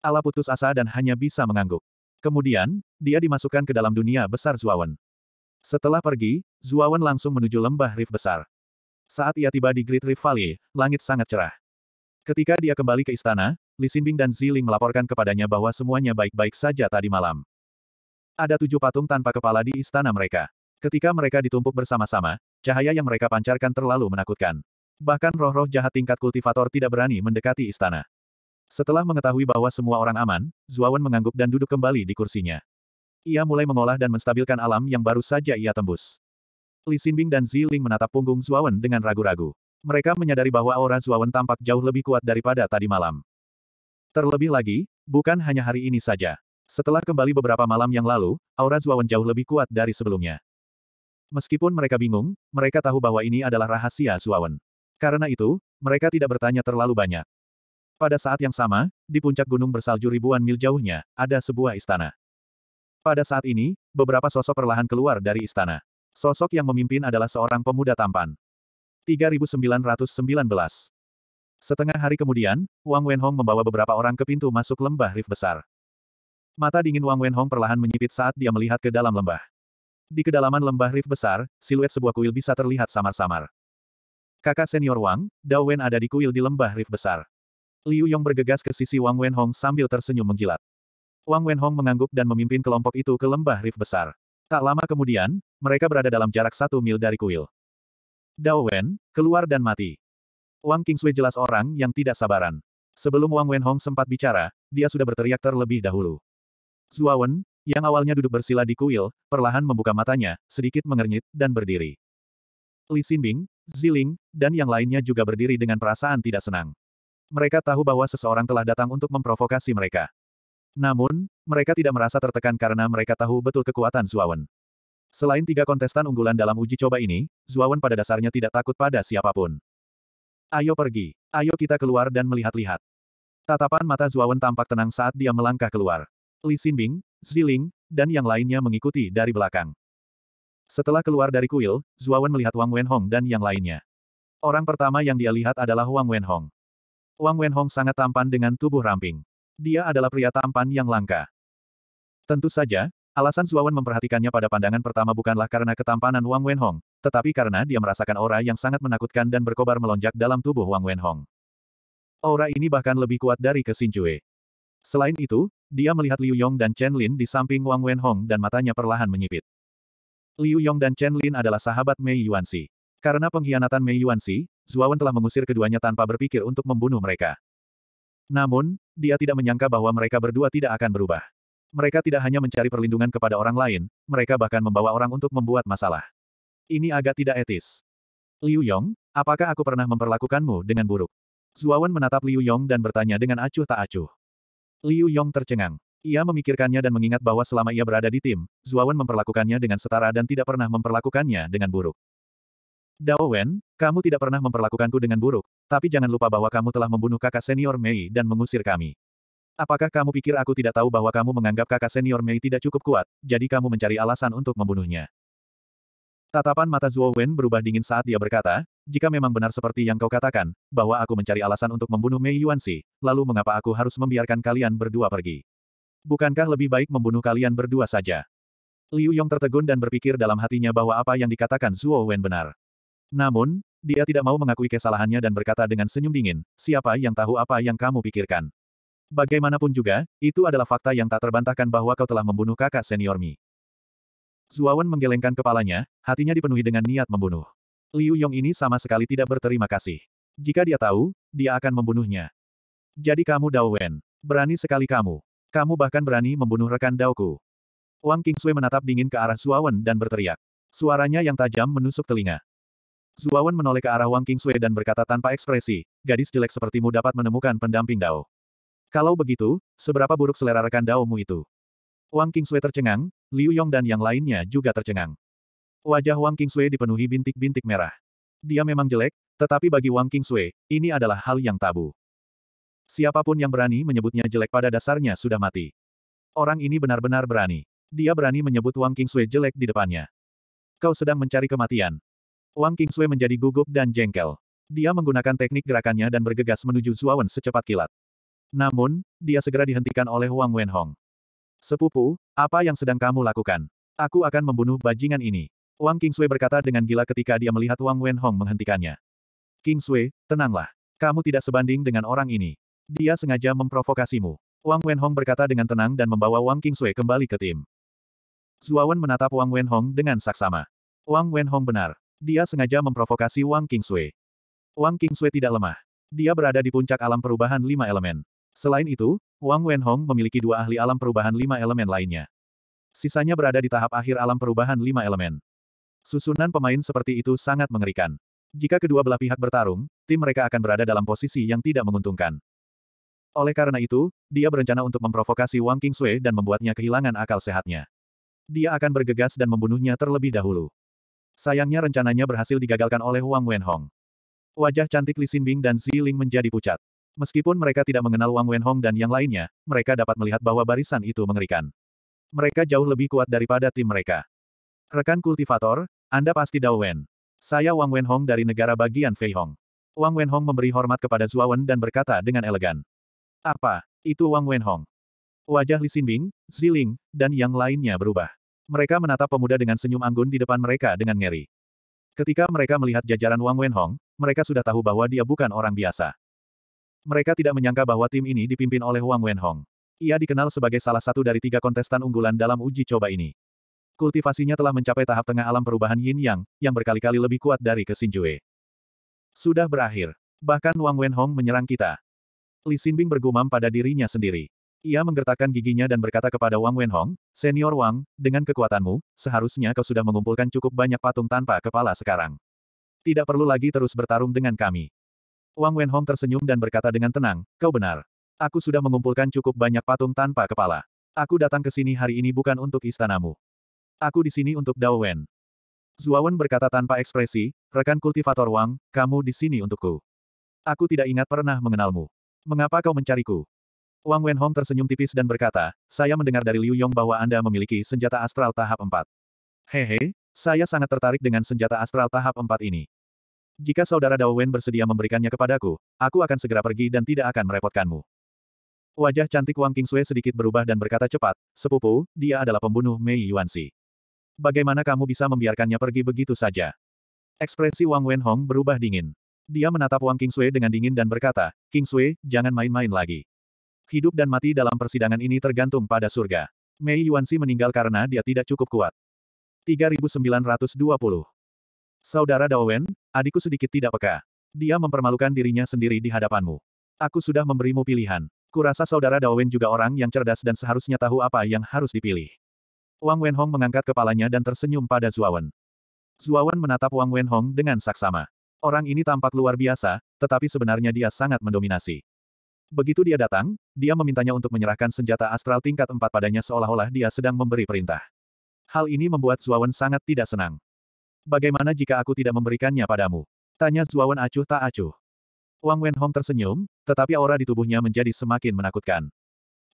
Allah putus asa dan hanya bisa mengangguk. Kemudian, dia dimasukkan ke dalam dunia besar Zuawan. Setelah pergi, Zuawan langsung menuju lembah rif besar. Saat ia tiba di Great Rift Valley, langit sangat cerah. Ketika dia kembali ke istana, Li Xinbing dan Ziling melaporkan kepadanya bahwa semuanya baik-baik saja tadi malam. Ada tujuh patung tanpa kepala di istana mereka. Ketika mereka ditumpuk bersama-sama, cahaya yang mereka pancarkan terlalu menakutkan. Bahkan roh-roh jahat tingkat kultivator tidak berani mendekati istana. Setelah mengetahui bahwa semua orang aman, Zuawan mengangguk dan duduk kembali di kursinya. Ia mulai mengolah dan menstabilkan alam yang baru saja ia tembus. Li Xinbing dan Zi Ling menatap punggung Zuawan dengan ragu-ragu. Mereka menyadari bahwa aura Zuawan tampak jauh lebih kuat daripada tadi malam. Terlebih lagi, bukan hanya hari ini saja. Setelah kembali beberapa malam yang lalu, aura Zuawan jauh lebih kuat dari sebelumnya. Meskipun mereka bingung, mereka tahu bahwa ini adalah rahasia Zuawan. Karena itu, mereka tidak bertanya terlalu banyak. Pada saat yang sama, di puncak gunung bersalju ribuan mil jauhnya, ada sebuah istana. Pada saat ini, beberapa sosok perlahan keluar dari istana. Sosok yang memimpin adalah seorang pemuda tampan. 3919. Setengah hari kemudian, Wang Wenhong membawa beberapa orang ke pintu masuk lembah rif besar. Mata dingin Wang Wenhong perlahan menyipit saat dia melihat ke dalam lembah. Di kedalaman lembah rif besar, siluet sebuah kuil bisa terlihat samar-samar. Kakak senior Wang, Dao Wen ada di kuil di lembah rif besar. Liu Yong bergegas ke sisi Wang Wenhong sambil tersenyum menjilat. Wang Wenhong mengangguk dan memimpin kelompok itu ke lembah rif besar. Tak lama kemudian, mereka berada dalam jarak satu mil dari kuil. Dao Wen, keluar dan mati. Wang Kingsui jelas orang yang tidak sabaran. Sebelum Wang Wen Hong sempat bicara, dia sudah berteriak terlebih dahulu. Wen yang awalnya duduk bersila di kuil, perlahan membuka matanya, sedikit mengernyit, dan berdiri. Li Xinbing, Ziling, dan yang lainnya juga berdiri dengan perasaan tidak senang. Mereka tahu bahwa seseorang telah datang untuk memprovokasi mereka. Namun, mereka tidak merasa tertekan karena mereka tahu betul kekuatan Zuawan. Selain tiga kontestan unggulan dalam uji coba ini, Zuawan pada dasarnya tidak takut pada siapapun. Ayo pergi, ayo kita keluar dan melihat-lihat. Tatapan mata Zuawan tampak tenang saat dia melangkah keluar. Li Xinbing, Ziling, dan yang lainnya mengikuti dari belakang. Setelah keluar dari kuil, Zuawan melihat Wang Wenhong dan yang lainnya. Orang pertama yang dia lihat adalah Wang Wenhong. Wang Wenhong sangat tampan dengan tubuh ramping. Dia adalah pria tampan yang langka. Tentu saja, alasan Zuawan memperhatikannya pada pandangan pertama bukanlah karena ketampanan Wang Wenhong, tetapi karena dia merasakan aura yang sangat menakutkan dan berkobar melonjak dalam tubuh Wang Wenhong. Aura ini bahkan lebih kuat dari Kesinjue. Selain itu, dia melihat Liu Yong dan Chen Lin di samping Wang Wenhong dan matanya perlahan menyipit. Liu Yong dan Chen Lin adalah sahabat Mei Yuanxi. Karena pengkhianatan Mei Yuanxi, Zuawan telah mengusir keduanya tanpa berpikir untuk membunuh mereka. Namun, dia tidak menyangka bahwa mereka berdua tidak akan berubah. Mereka tidak hanya mencari perlindungan kepada orang lain, mereka bahkan membawa orang untuk membuat masalah. Ini agak tidak etis. Liu Yong, apakah aku pernah memperlakukanmu dengan buruk? Zuawan menatap Liu Yong dan bertanya dengan acuh tak acuh. Liu Yong tercengang. Ia memikirkannya dan mengingat bahwa selama ia berada di tim, Zuawan memperlakukannya dengan setara dan tidak pernah memperlakukannya dengan buruk. Dao Wen, kamu tidak pernah memperlakukanku dengan buruk, tapi jangan lupa bahwa kamu telah membunuh kakak senior Mei dan mengusir kami. Apakah kamu pikir aku tidak tahu bahwa kamu menganggap kakak senior Mei tidak cukup kuat, jadi kamu mencari alasan untuk membunuhnya? Tatapan mata Zuo Wen berubah dingin saat dia berkata, jika memang benar seperti yang kau katakan, bahwa aku mencari alasan untuk membunuh Mei Yuanxi, lalu mengapa aku harus membiarkan kalian berdua pergi? Bukankah lebih baik membunuh kalian berdua saja? Liu Yong tertegun dan berpikir dalam hatinya bahwa apa yang dikatakan Zuo Wen benar. Namun, dia tidak mau mengakui kesalahannya dan berkata dengan senyum dingin, siapa yang tahu apa yang kamu pikirkan. Bagaimanapun juga, itu adalah fakta yang tak terbantahkan bahwa kau telah membunuh kakak senior Mi. Zuawan menggelengkan kepalanya, hatinya dipenuhi dengan niat membunuh. Liu Yong ini sama sekali tidak berterima kasih. Jika dia tahu, dia akan membunuhnya. Jadi kamu Dao Wen. Berani sekali kamu. Kamu bahkan berani membunuh rekan Daoku. Wang King Sui menatap dingin ke arah Zuawan dan berteriak. Suaranya yang tajam menusuk telinga. Zuawan menoleh ke arah Wang King Qingxue dan berkata tanpa ekspresi, gadis jelek sepertimu dapat menemukan pendamping Dao. Kalau begitu, seberapa buruk selera rekan Dao-mu itu? Wang King Qingxue tercengang, Liu Yong dan yang lainnya juga tercengang. Wajah Wang King Qingxue dipenuhi bintik-bintik merah. Dia memang jelek, tetapi bagi Wang King Qingxue, ini adalah hal yang tabu. Siapapun yang berani menyebutnya jelek pada dasarnya sudah mati. Orang ini benar-benar berani. Dia berani menyebut Wang King Qingxue jelek di depannya. Kau sedang mencari kematian. Wang Kingsui menjadi gugup dan jengkel. Dia menggunakan teknik gerakannya dan bergegas menuju Zuawan secepat kilat. Namun, dia segera dihentikan oleh Wang Wenhong. Sepupu, apa yang sedang kamu lakukan? Aku akan membunuh bajingan ini. Wang Kingsui berkata dengan gila ketika dia melihat Wang Wenhong menghentikannya. Kingsui, tenanglah. Kamu tidak sebanding dengan orang ini. Dia sengaja memprovokasimu. Wang Wenhong berkata dengan tenang dan membawa Wang Kingsui kembali ke tim. Zuawan menatap Wang Wenhong dengan saksama. Wang Wenhong benar. Dia sengaja memprovokasi Wang Kingsui. Wang Kingsui tidak lemah. Dia berada di puncak alam perubahan lima elemen. Selain itu, Wang Wenhong memiliki dua ahli alam perubahan lima elemen lainnya. Sisanya berada di tahap akhir alam perubahan lima elemen. Susunan pemain seperti itu sangat mengerikan. Jika kedua belah pihak bertarung, tim mereka akan berada dalam posisi yang tidak menguntungkan. Oleh karena itu, dia berencana untuk memprovokasi Wang Kingsui dan membuatnya kehilangan akal sehatnya. Dia akan bergegas dan membunuhnya terlebih dahulu. Sayangnya rencananya berhasil digagalkan oleh Wang Wenhong. Wajah cantik Li Xinbing dan Xi Ling menjadi pucat. Meskipun mereka tidak mengenal Wang Wenhong dan yang lainnya, mereka dapat melihat bahwa barisan itu mengerikan. Mereka jauh lebih kuat daripada tim mereka. Rekan kultivator, Anda pasti Dao Wen. Saya Wang Wenhong dari negara bagian Fei Hong. Wang Wenhong memberi hormat kepada Wen dan berkata dengan elegan. Apa, itu Wang Wenhong? Wajah Li Xinbing, Xi Ling, dan yang lainnya berubah. Mereka menatap pemuda dengan senyum anggun di depan mereka dengan ngeri. Ketika mereka melihat jajaran Wang Wenhong, mereka sudah tahu bahwa dia bukan orang biasa. Mereka tidak menyangka bahwa tim ini dipimpin oleh Wang Wenhong. Ia dikenal sebagai salah satu dari tiga kontestan unggulan dalam uji coba ini. Kultivasinya telah mencapai tahap tengah alam perubahan yin yang, yang berkali-kali lebih kuat dari Kesinjue. Sudah berakhir. Bahkan Wang Wenhong menyerang kita. Li Xinbing bergumam pada dirinya sendiri. Ia menggertakkan giginya dan berkata kepada Wang Wenhong, Senior Wang, dengan kekuatanmu, seharusnya kau sudah mengumpulkan cukup banyak patung tanpa kepala sekarang. Tidak perlu lagi terus bertarung dengan kami. Wang Wenhong tersenyum dan berkata dengan tenang, kau benar. Aku sudah mengumpulkan cukup banyak patung tanpa kepala. Aku datang ke sini hari ini bukan untuk istanamu. Aku di sini untuk Dao Wen. Zuawan berkata tanpa ekspresi, rekan kultivator Wang, kamu di sini untukku. Aku tidak ingat pernah mengenalmu. Mengapa kau mencariku? Wang Wenhong tersenyum tipis dan berkata, saya mendengar dari Liu Yong bahwa Anda memiliki senjata astral tahap 4. Hehe, saya sangat tertarik dengan senjata astral tahap 4 ini. Jika saudara Dao Wen bersedia memberikannya kepadaku, aku akan segera pergi dan tidak akan merepotkanmu. Wajah cantik Wang Kingsue sedikit berubah dan berkata cepat, sepupu, dia adalah pembunuh Mei Yuanxi. Bagaimana kamu bisa membiarkannya pergi begitu saja? Ekspresi Wang Wenhong berubah dingin. Dia menatap Wang Kingsue dengan dingin dan berkata, Kingsue, jangan main-main lagi. Hidup dan mati dalam persidangan ini tergantung pada surga. Mei Yuansi meninggal karena dia tidak cukup kuat. 3920 Saudara Daowen, adikku sedikit tidak peka. Dia mempermalukan dirinya sendiri di hadapanmu. Aku sudah memberimu pilihan. Kurasa saudara Daowen juga orang yang cerdas dan seharusnya tahu apa yang harus dipilih. Wang Wenhong mengangkat kepalanya dan tersenyum pada Zuawan. Zuawan menatap Wang Wenhong dengan saksama. Orang ini tampak luar biasa, tetapi sebenarnya dia sangat mendominasi. Begitu dia datang, dia memintanya untuk menyerahkan senjata astral tingkat 4 padanya seolah-olah dia sedang memberi perintah. Hal ini membuat Zuawan sangat tidak senang. Bagaimana jika aku tidak memberikannya padamu? Tanya Zuawan acuh tak acuh. Wang Wenhong tersenyum, tetapi aura di tubuhnya menjadi semakin menakutkan.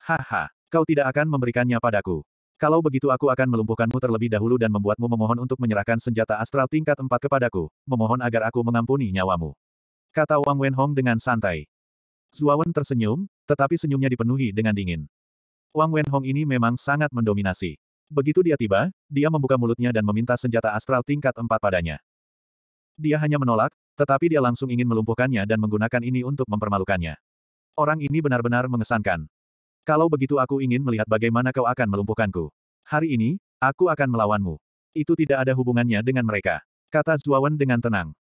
Haha, kau tidak akan memberikannya padaku. Kalau begitu aku akan melumpuhkanmu terlebih dahulu dan membuatmu memohon untuk menyerahkan senjata astral tingkat 4 kepadaku, memohon agar aku mengampuni nyawamu. Kata Wang Wenhong dengan santai. Zuawan tersenyum, tetapi senyumnya dipenuhi dengan dingin. Wang Wenhong ini memang sangat mendominasi. Begitu dia tiba, dia membuka mulutnya dan meminta senjata astral tingkat 4 padanya. Dia hanya menolak, tetapi dia langsung ingin melumpuhkannya dan menggunakan ini untuk mempermalukannya. Orang ini benar-benar mengesankan. Kalau begitu aku ingin melihat bagaimana kau akan melumpuhkanku. Hari ini, aku akan melawanmu. Itu tidak ada hubungannya dengan mereka. Kata Zuawan dengan tenang.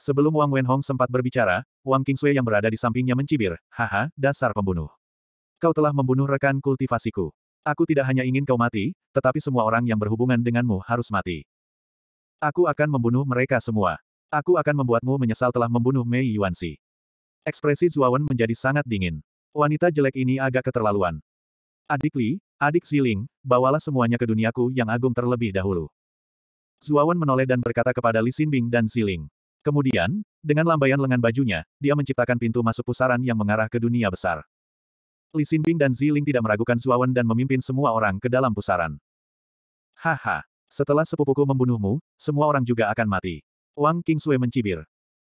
Sebelum Wang Wenhong sempat berbicara, Wang Kingsue yang berada di sampingnya mencibir, haha, dasar pembunuh. Kau telah membunuh rekan kultivasiku. Aku tidak hanya ingin kau mati, tetapi semua orang yang berhubungan denganmu harus mati. Aku akan membunuh mereka semua. Aku akan membuatmu menyesal telah membunuh Mei Yuanxi. Ekspresi Zuawan menjadi sangat dingin. Wanita jelek ini agak keterlaluan. Adik Li, adik Ziling, bawalah semuanya ke duniaku yang agung terlebih dahulu. Zuawan menoleh dan berkata kepada Li Xinbing dan Ziling. Kemudian, dengan lambaian lengan bajunya, dia menciptakan pintu masuk pusaran yang mengarah ke dunia besar. Li Xinbing dan Ziling tidak meragukan Zuawan dan memimpin semua orang ke dalam pusaran. Haha, setelah sepupuku membunuhmu, semua orang juga akan mati. Wang King Sui mencibir.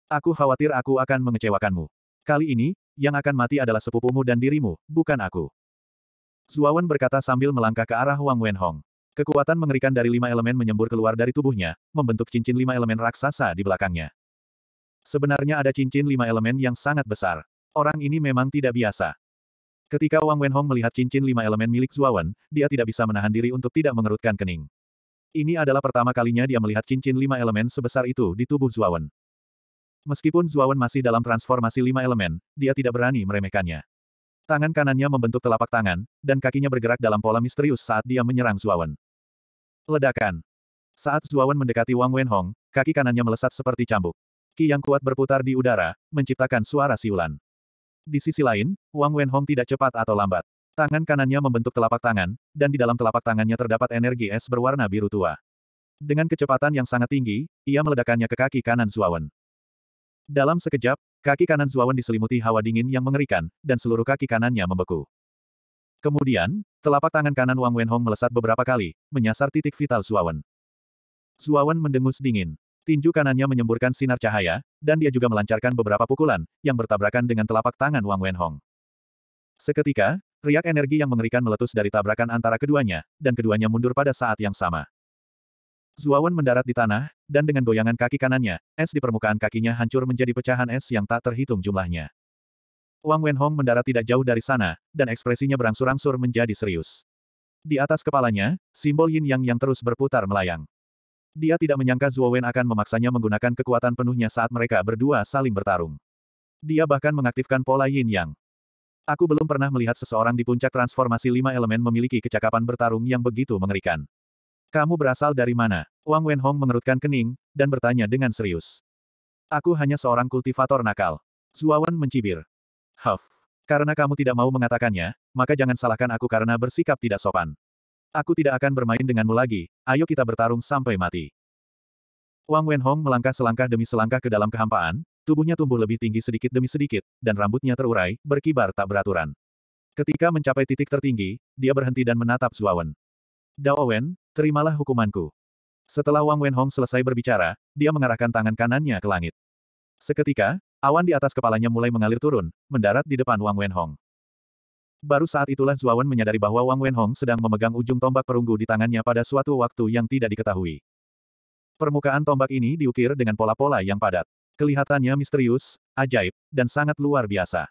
Aku khawatir aku akan mengecewakanmu. Kali ini, yang akan mati adalah sepupumu dan dirimu, bukan aku. Zuawan berkata sambil melangkah ke arah Wang Wenhong. Kekuatan mengerikan dari lima elemen menyembur keluar dari tubuhnya, membentuk cincin lima elemen raksasa di belakangnya. Sebenarnya ada cincin lima elemen yang sangat besar. Orang ini memang tidak biasa. Ketika Wang Wenhong melihat cincin lima elemen milik Zuawan, dia tidak bisa menahan diri untuk tidak mengerutkan kening. Ini adalah pertama kalinya dia melihat cincin lima elemen sebesar itu di tubuh Zuawan. Meskipun Zuawan masih dalam transformasi lima elemen, dia tidak berani meremehkannya. Tangan kanannya membentuk telapak tangan, dan kakinya bergerak dalam pola misterius saat dia menyerang Zuawan. Ledakan. Saat Zuawan mendekati Wang Wenhong, kaki kanannya melesat seperti cambuk. Ki yang kuat berputar di udara, menciptakan suara siulan. Di sisi lain, Wang Wenhong tidak cepat atau lambat. Tangan kanannya membentuk telapak tangan, dan di dalam telapak tangannya terdapat energi es berwarna biru tua. Dengan kecepatan yang sangat tinggi, ia meledakannya ke kaki kanan Zuawan. Dalam sekejap, kaki kanan Zuawan diselimuti hawa dingin yang mengerikan, dan seluruh kaki kanannya membeku. Kemudian, telapak tangan kanan Wang Wenhong melesat beberapa kali, menyasar titik vital Zuawan. Zuawan mendengus dingin. Tinju kanannya menyemburkan sinar cahaya, dan dia juga melancarkan beberapa pukulan, yang bertabrakan dengan telapak tangan Wang Wenhong. Seketika, riak energi yang mengerikan meletus dari tabrakan antara keduanya, dan keduanya mundur pada saat yang sama. Zuawan mendarat di tanah, dan dengan goyangan kaki kanannya, es di permukaan kakinya hancur menjadi pecahan es yang tak terhitung jumlahnya. Wang Wenhong mendarat tidak jauh dari sana, dan ekspresinya berangsur-angsur menjadi serius. Di atas kepalanya, simbol yin yang yang terus berputar melayang. Dia tidak menyangka Zhuo Wen akan memaksanya menggunakan kekuatan penuhnya saat mereka berdua saling bertarung. Dia bahkan mengaktifkan pola yin yang. Aku belum pernah melihat seseorang di puncak transformasi lima elemen memiliki kecakapan bertarung yang begitu mengerikan. Kamu berasal dari mana? Wang Wenhong mengerutkan kening, dan bertanya dengan serius. Aku hanya seorang kultivator nakal. Wen mencibir. Huff. Karena kamu tidak mau mengatakannya, maka jangan salahkan aku karena bersikap tidak sopan. Aku tidak akan bermain denganmu lagi, ayo kita bertarung sampai mati. Wang Wenhong melangkah selangkah demi selangkah ke dalam kehampaan, tubuhnya tumbuh lebih tinggi sedikit demi sedikit, dan rambutnya terurai, berkibar tak beraturan. Ketika mencapai titik tertinggi, dia berhenti dan menatap Wen. Dao Wen, terimalah hukumanku. Setelah Wang Wenhong selesai berbicara, dia mengarahkan tangan kanannya ke langit. Seketika, awan di atas kepalanya mulai mengalir turun, mendarat di depan Wang Wenhong. Baru saat itulah Zuawan menyadari bahwa Wang Wenhong sedang memegang ujung tombak perunggu di tangannya pada suatu waktu yang tidak diketahui. Permukaan tombak ini diukir dengan pola-pola yang padat. Kelihatannya misterius, ajaib, dan sangat luar biasa.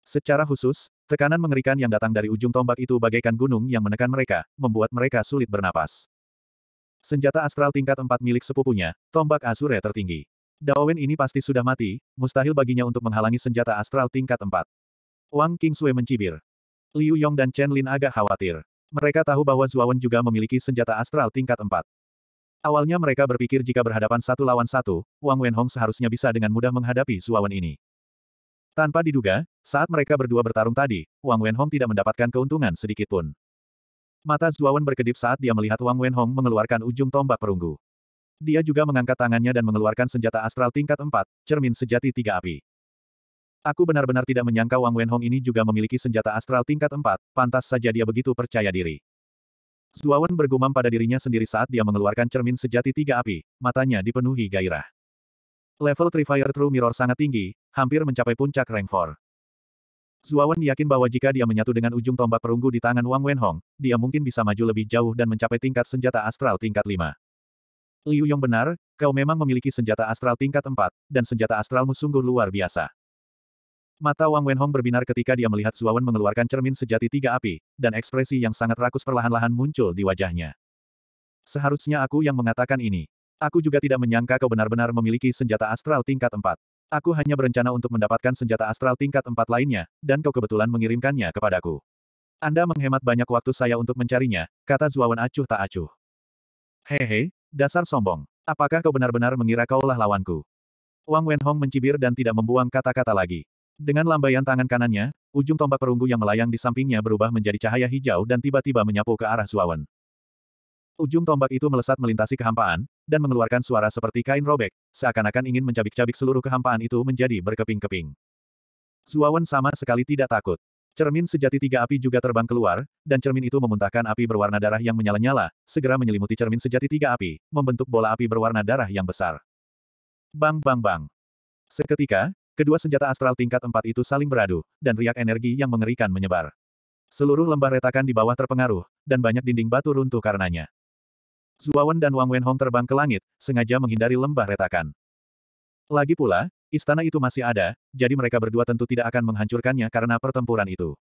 Secara khusus, tekanan mengerikan yang datang dari ujung tombak itu bagaikan gunung yang menekan mereka, membuat mereka sulit bernapas. Senjata astral tingkat 4 milik sepupunya, tombak Azure tertinggi. Daowen ini pasti sudah mati, mustahil baginya untuk menghalangi senjata astral tingkat 4. Wang Kingsue mencibir. Liu Yong dan Chen Lin agak khawatir. Mereka tahu bahwa Zuawan juga memiliki senjata astral tingkat 4. Awalnya mereka berpikir jika berhadapan satu lawan satu, Wang Wenhong seharusnya bisa dengan mudah menghadapi Zuawan ini. Tanpa diduga, saat mereka berdua bertarung tadi, Wang Wenhong tidak mendapatkan keuntungan sedikit pun. Mata Zuawan berkedip saat dia melihat Wang Wenhong mengeluarkan ujung tombak perunggu. Dia juga mengangkat tangannya dan mengeluarkan senjata astral tingkat 4, cermin sejati tiga api. Aku benar-benar tidak menyangka Wang Wenhong ini juga memiliki senjata astral tingkat 4, pantas saja dia begitu percaya diri. Zhuawan bergumam pada dirinya sendiri saat dia mengeluarkan cermin sejati tiga api, matanya dipenuhi gairah. Level Trifire True Mirror sangat tinggi, hampir mencapai puncak rank 4. Zhuawan yakin bahwa jika dia menyatu dengan ujung tombak perunggu di tangan Wang Wenhong, dia mungkin bisa maju lebih jauh dan mencapai tingkat senjata astral tingkat 5. Liu Yong benar, kau memang memiliki senjata astral tingkat 4, dan senjata astralmu sungguh luar biasa. Mata Wang Wenhong berbinar ketika dia melihat Zuawan mengeluarkan cermin sejati tiga api, dan ekspresi yang sangat rakus perlahan-lahan muncul di wajahnya. Seharusnya aku yang mengatakan ini. Aku juga tidak menyangka kau benar-benar memiliki senjata astral tingkat empat. Aku hanya berencana untuk mendapatkan senjata astral tingkat empat lainnya, dan kau kebetulan mengirimkannya kepadaku. Anda menghemat banyak waktu saya untuk mencarinya, kata Zuawan acuh tak acuh. Hehe, dasar sombong. Apakah kau benar-benar mengira kaulah lawanku? Wang Wenhong mencibir dan tidak membuang kata-kata lagi. Dengan lambaian tangan kanannya, ujung tombak perunggu yang melayang di sampingnya berubah menjadi cahaya hijau dan tiba-tiba menyapu ke arah Zuawan. Ujung tombak itu melesat melintasi kehampaan, dan mengeluarkan suara seperti kain robek, seakan-akan ingin mencabik-cabik seluruh kehampaan itu menjadi berkeping-keping. Zuawan sama sekali tidak takut. Cermin sejati tiga api juga terbang keluar, dan cermin itu memuntahkan api berwarna darah yang menyala-nyala, segera menyelimuti cermin sejati tiga api, membentuk bola api berwarna darah yang besar. Bang bang bang. Seketika, Kedua senjata astral tingkat empat itu saling beradu, dan riak energi yang mengerikan menyebar. Seluruh lembah retakan di bawah terpengaruh, dan banyak dinding batu runtuh karenanya. Zuawan dan Wang Wenhong terbang ke langit, sengaja menghindari lembah retakan. Lagi pula, istana itu masih ada, jadi mereka berdua tentu tidak akan menghancurkannya karena pertempuran itu.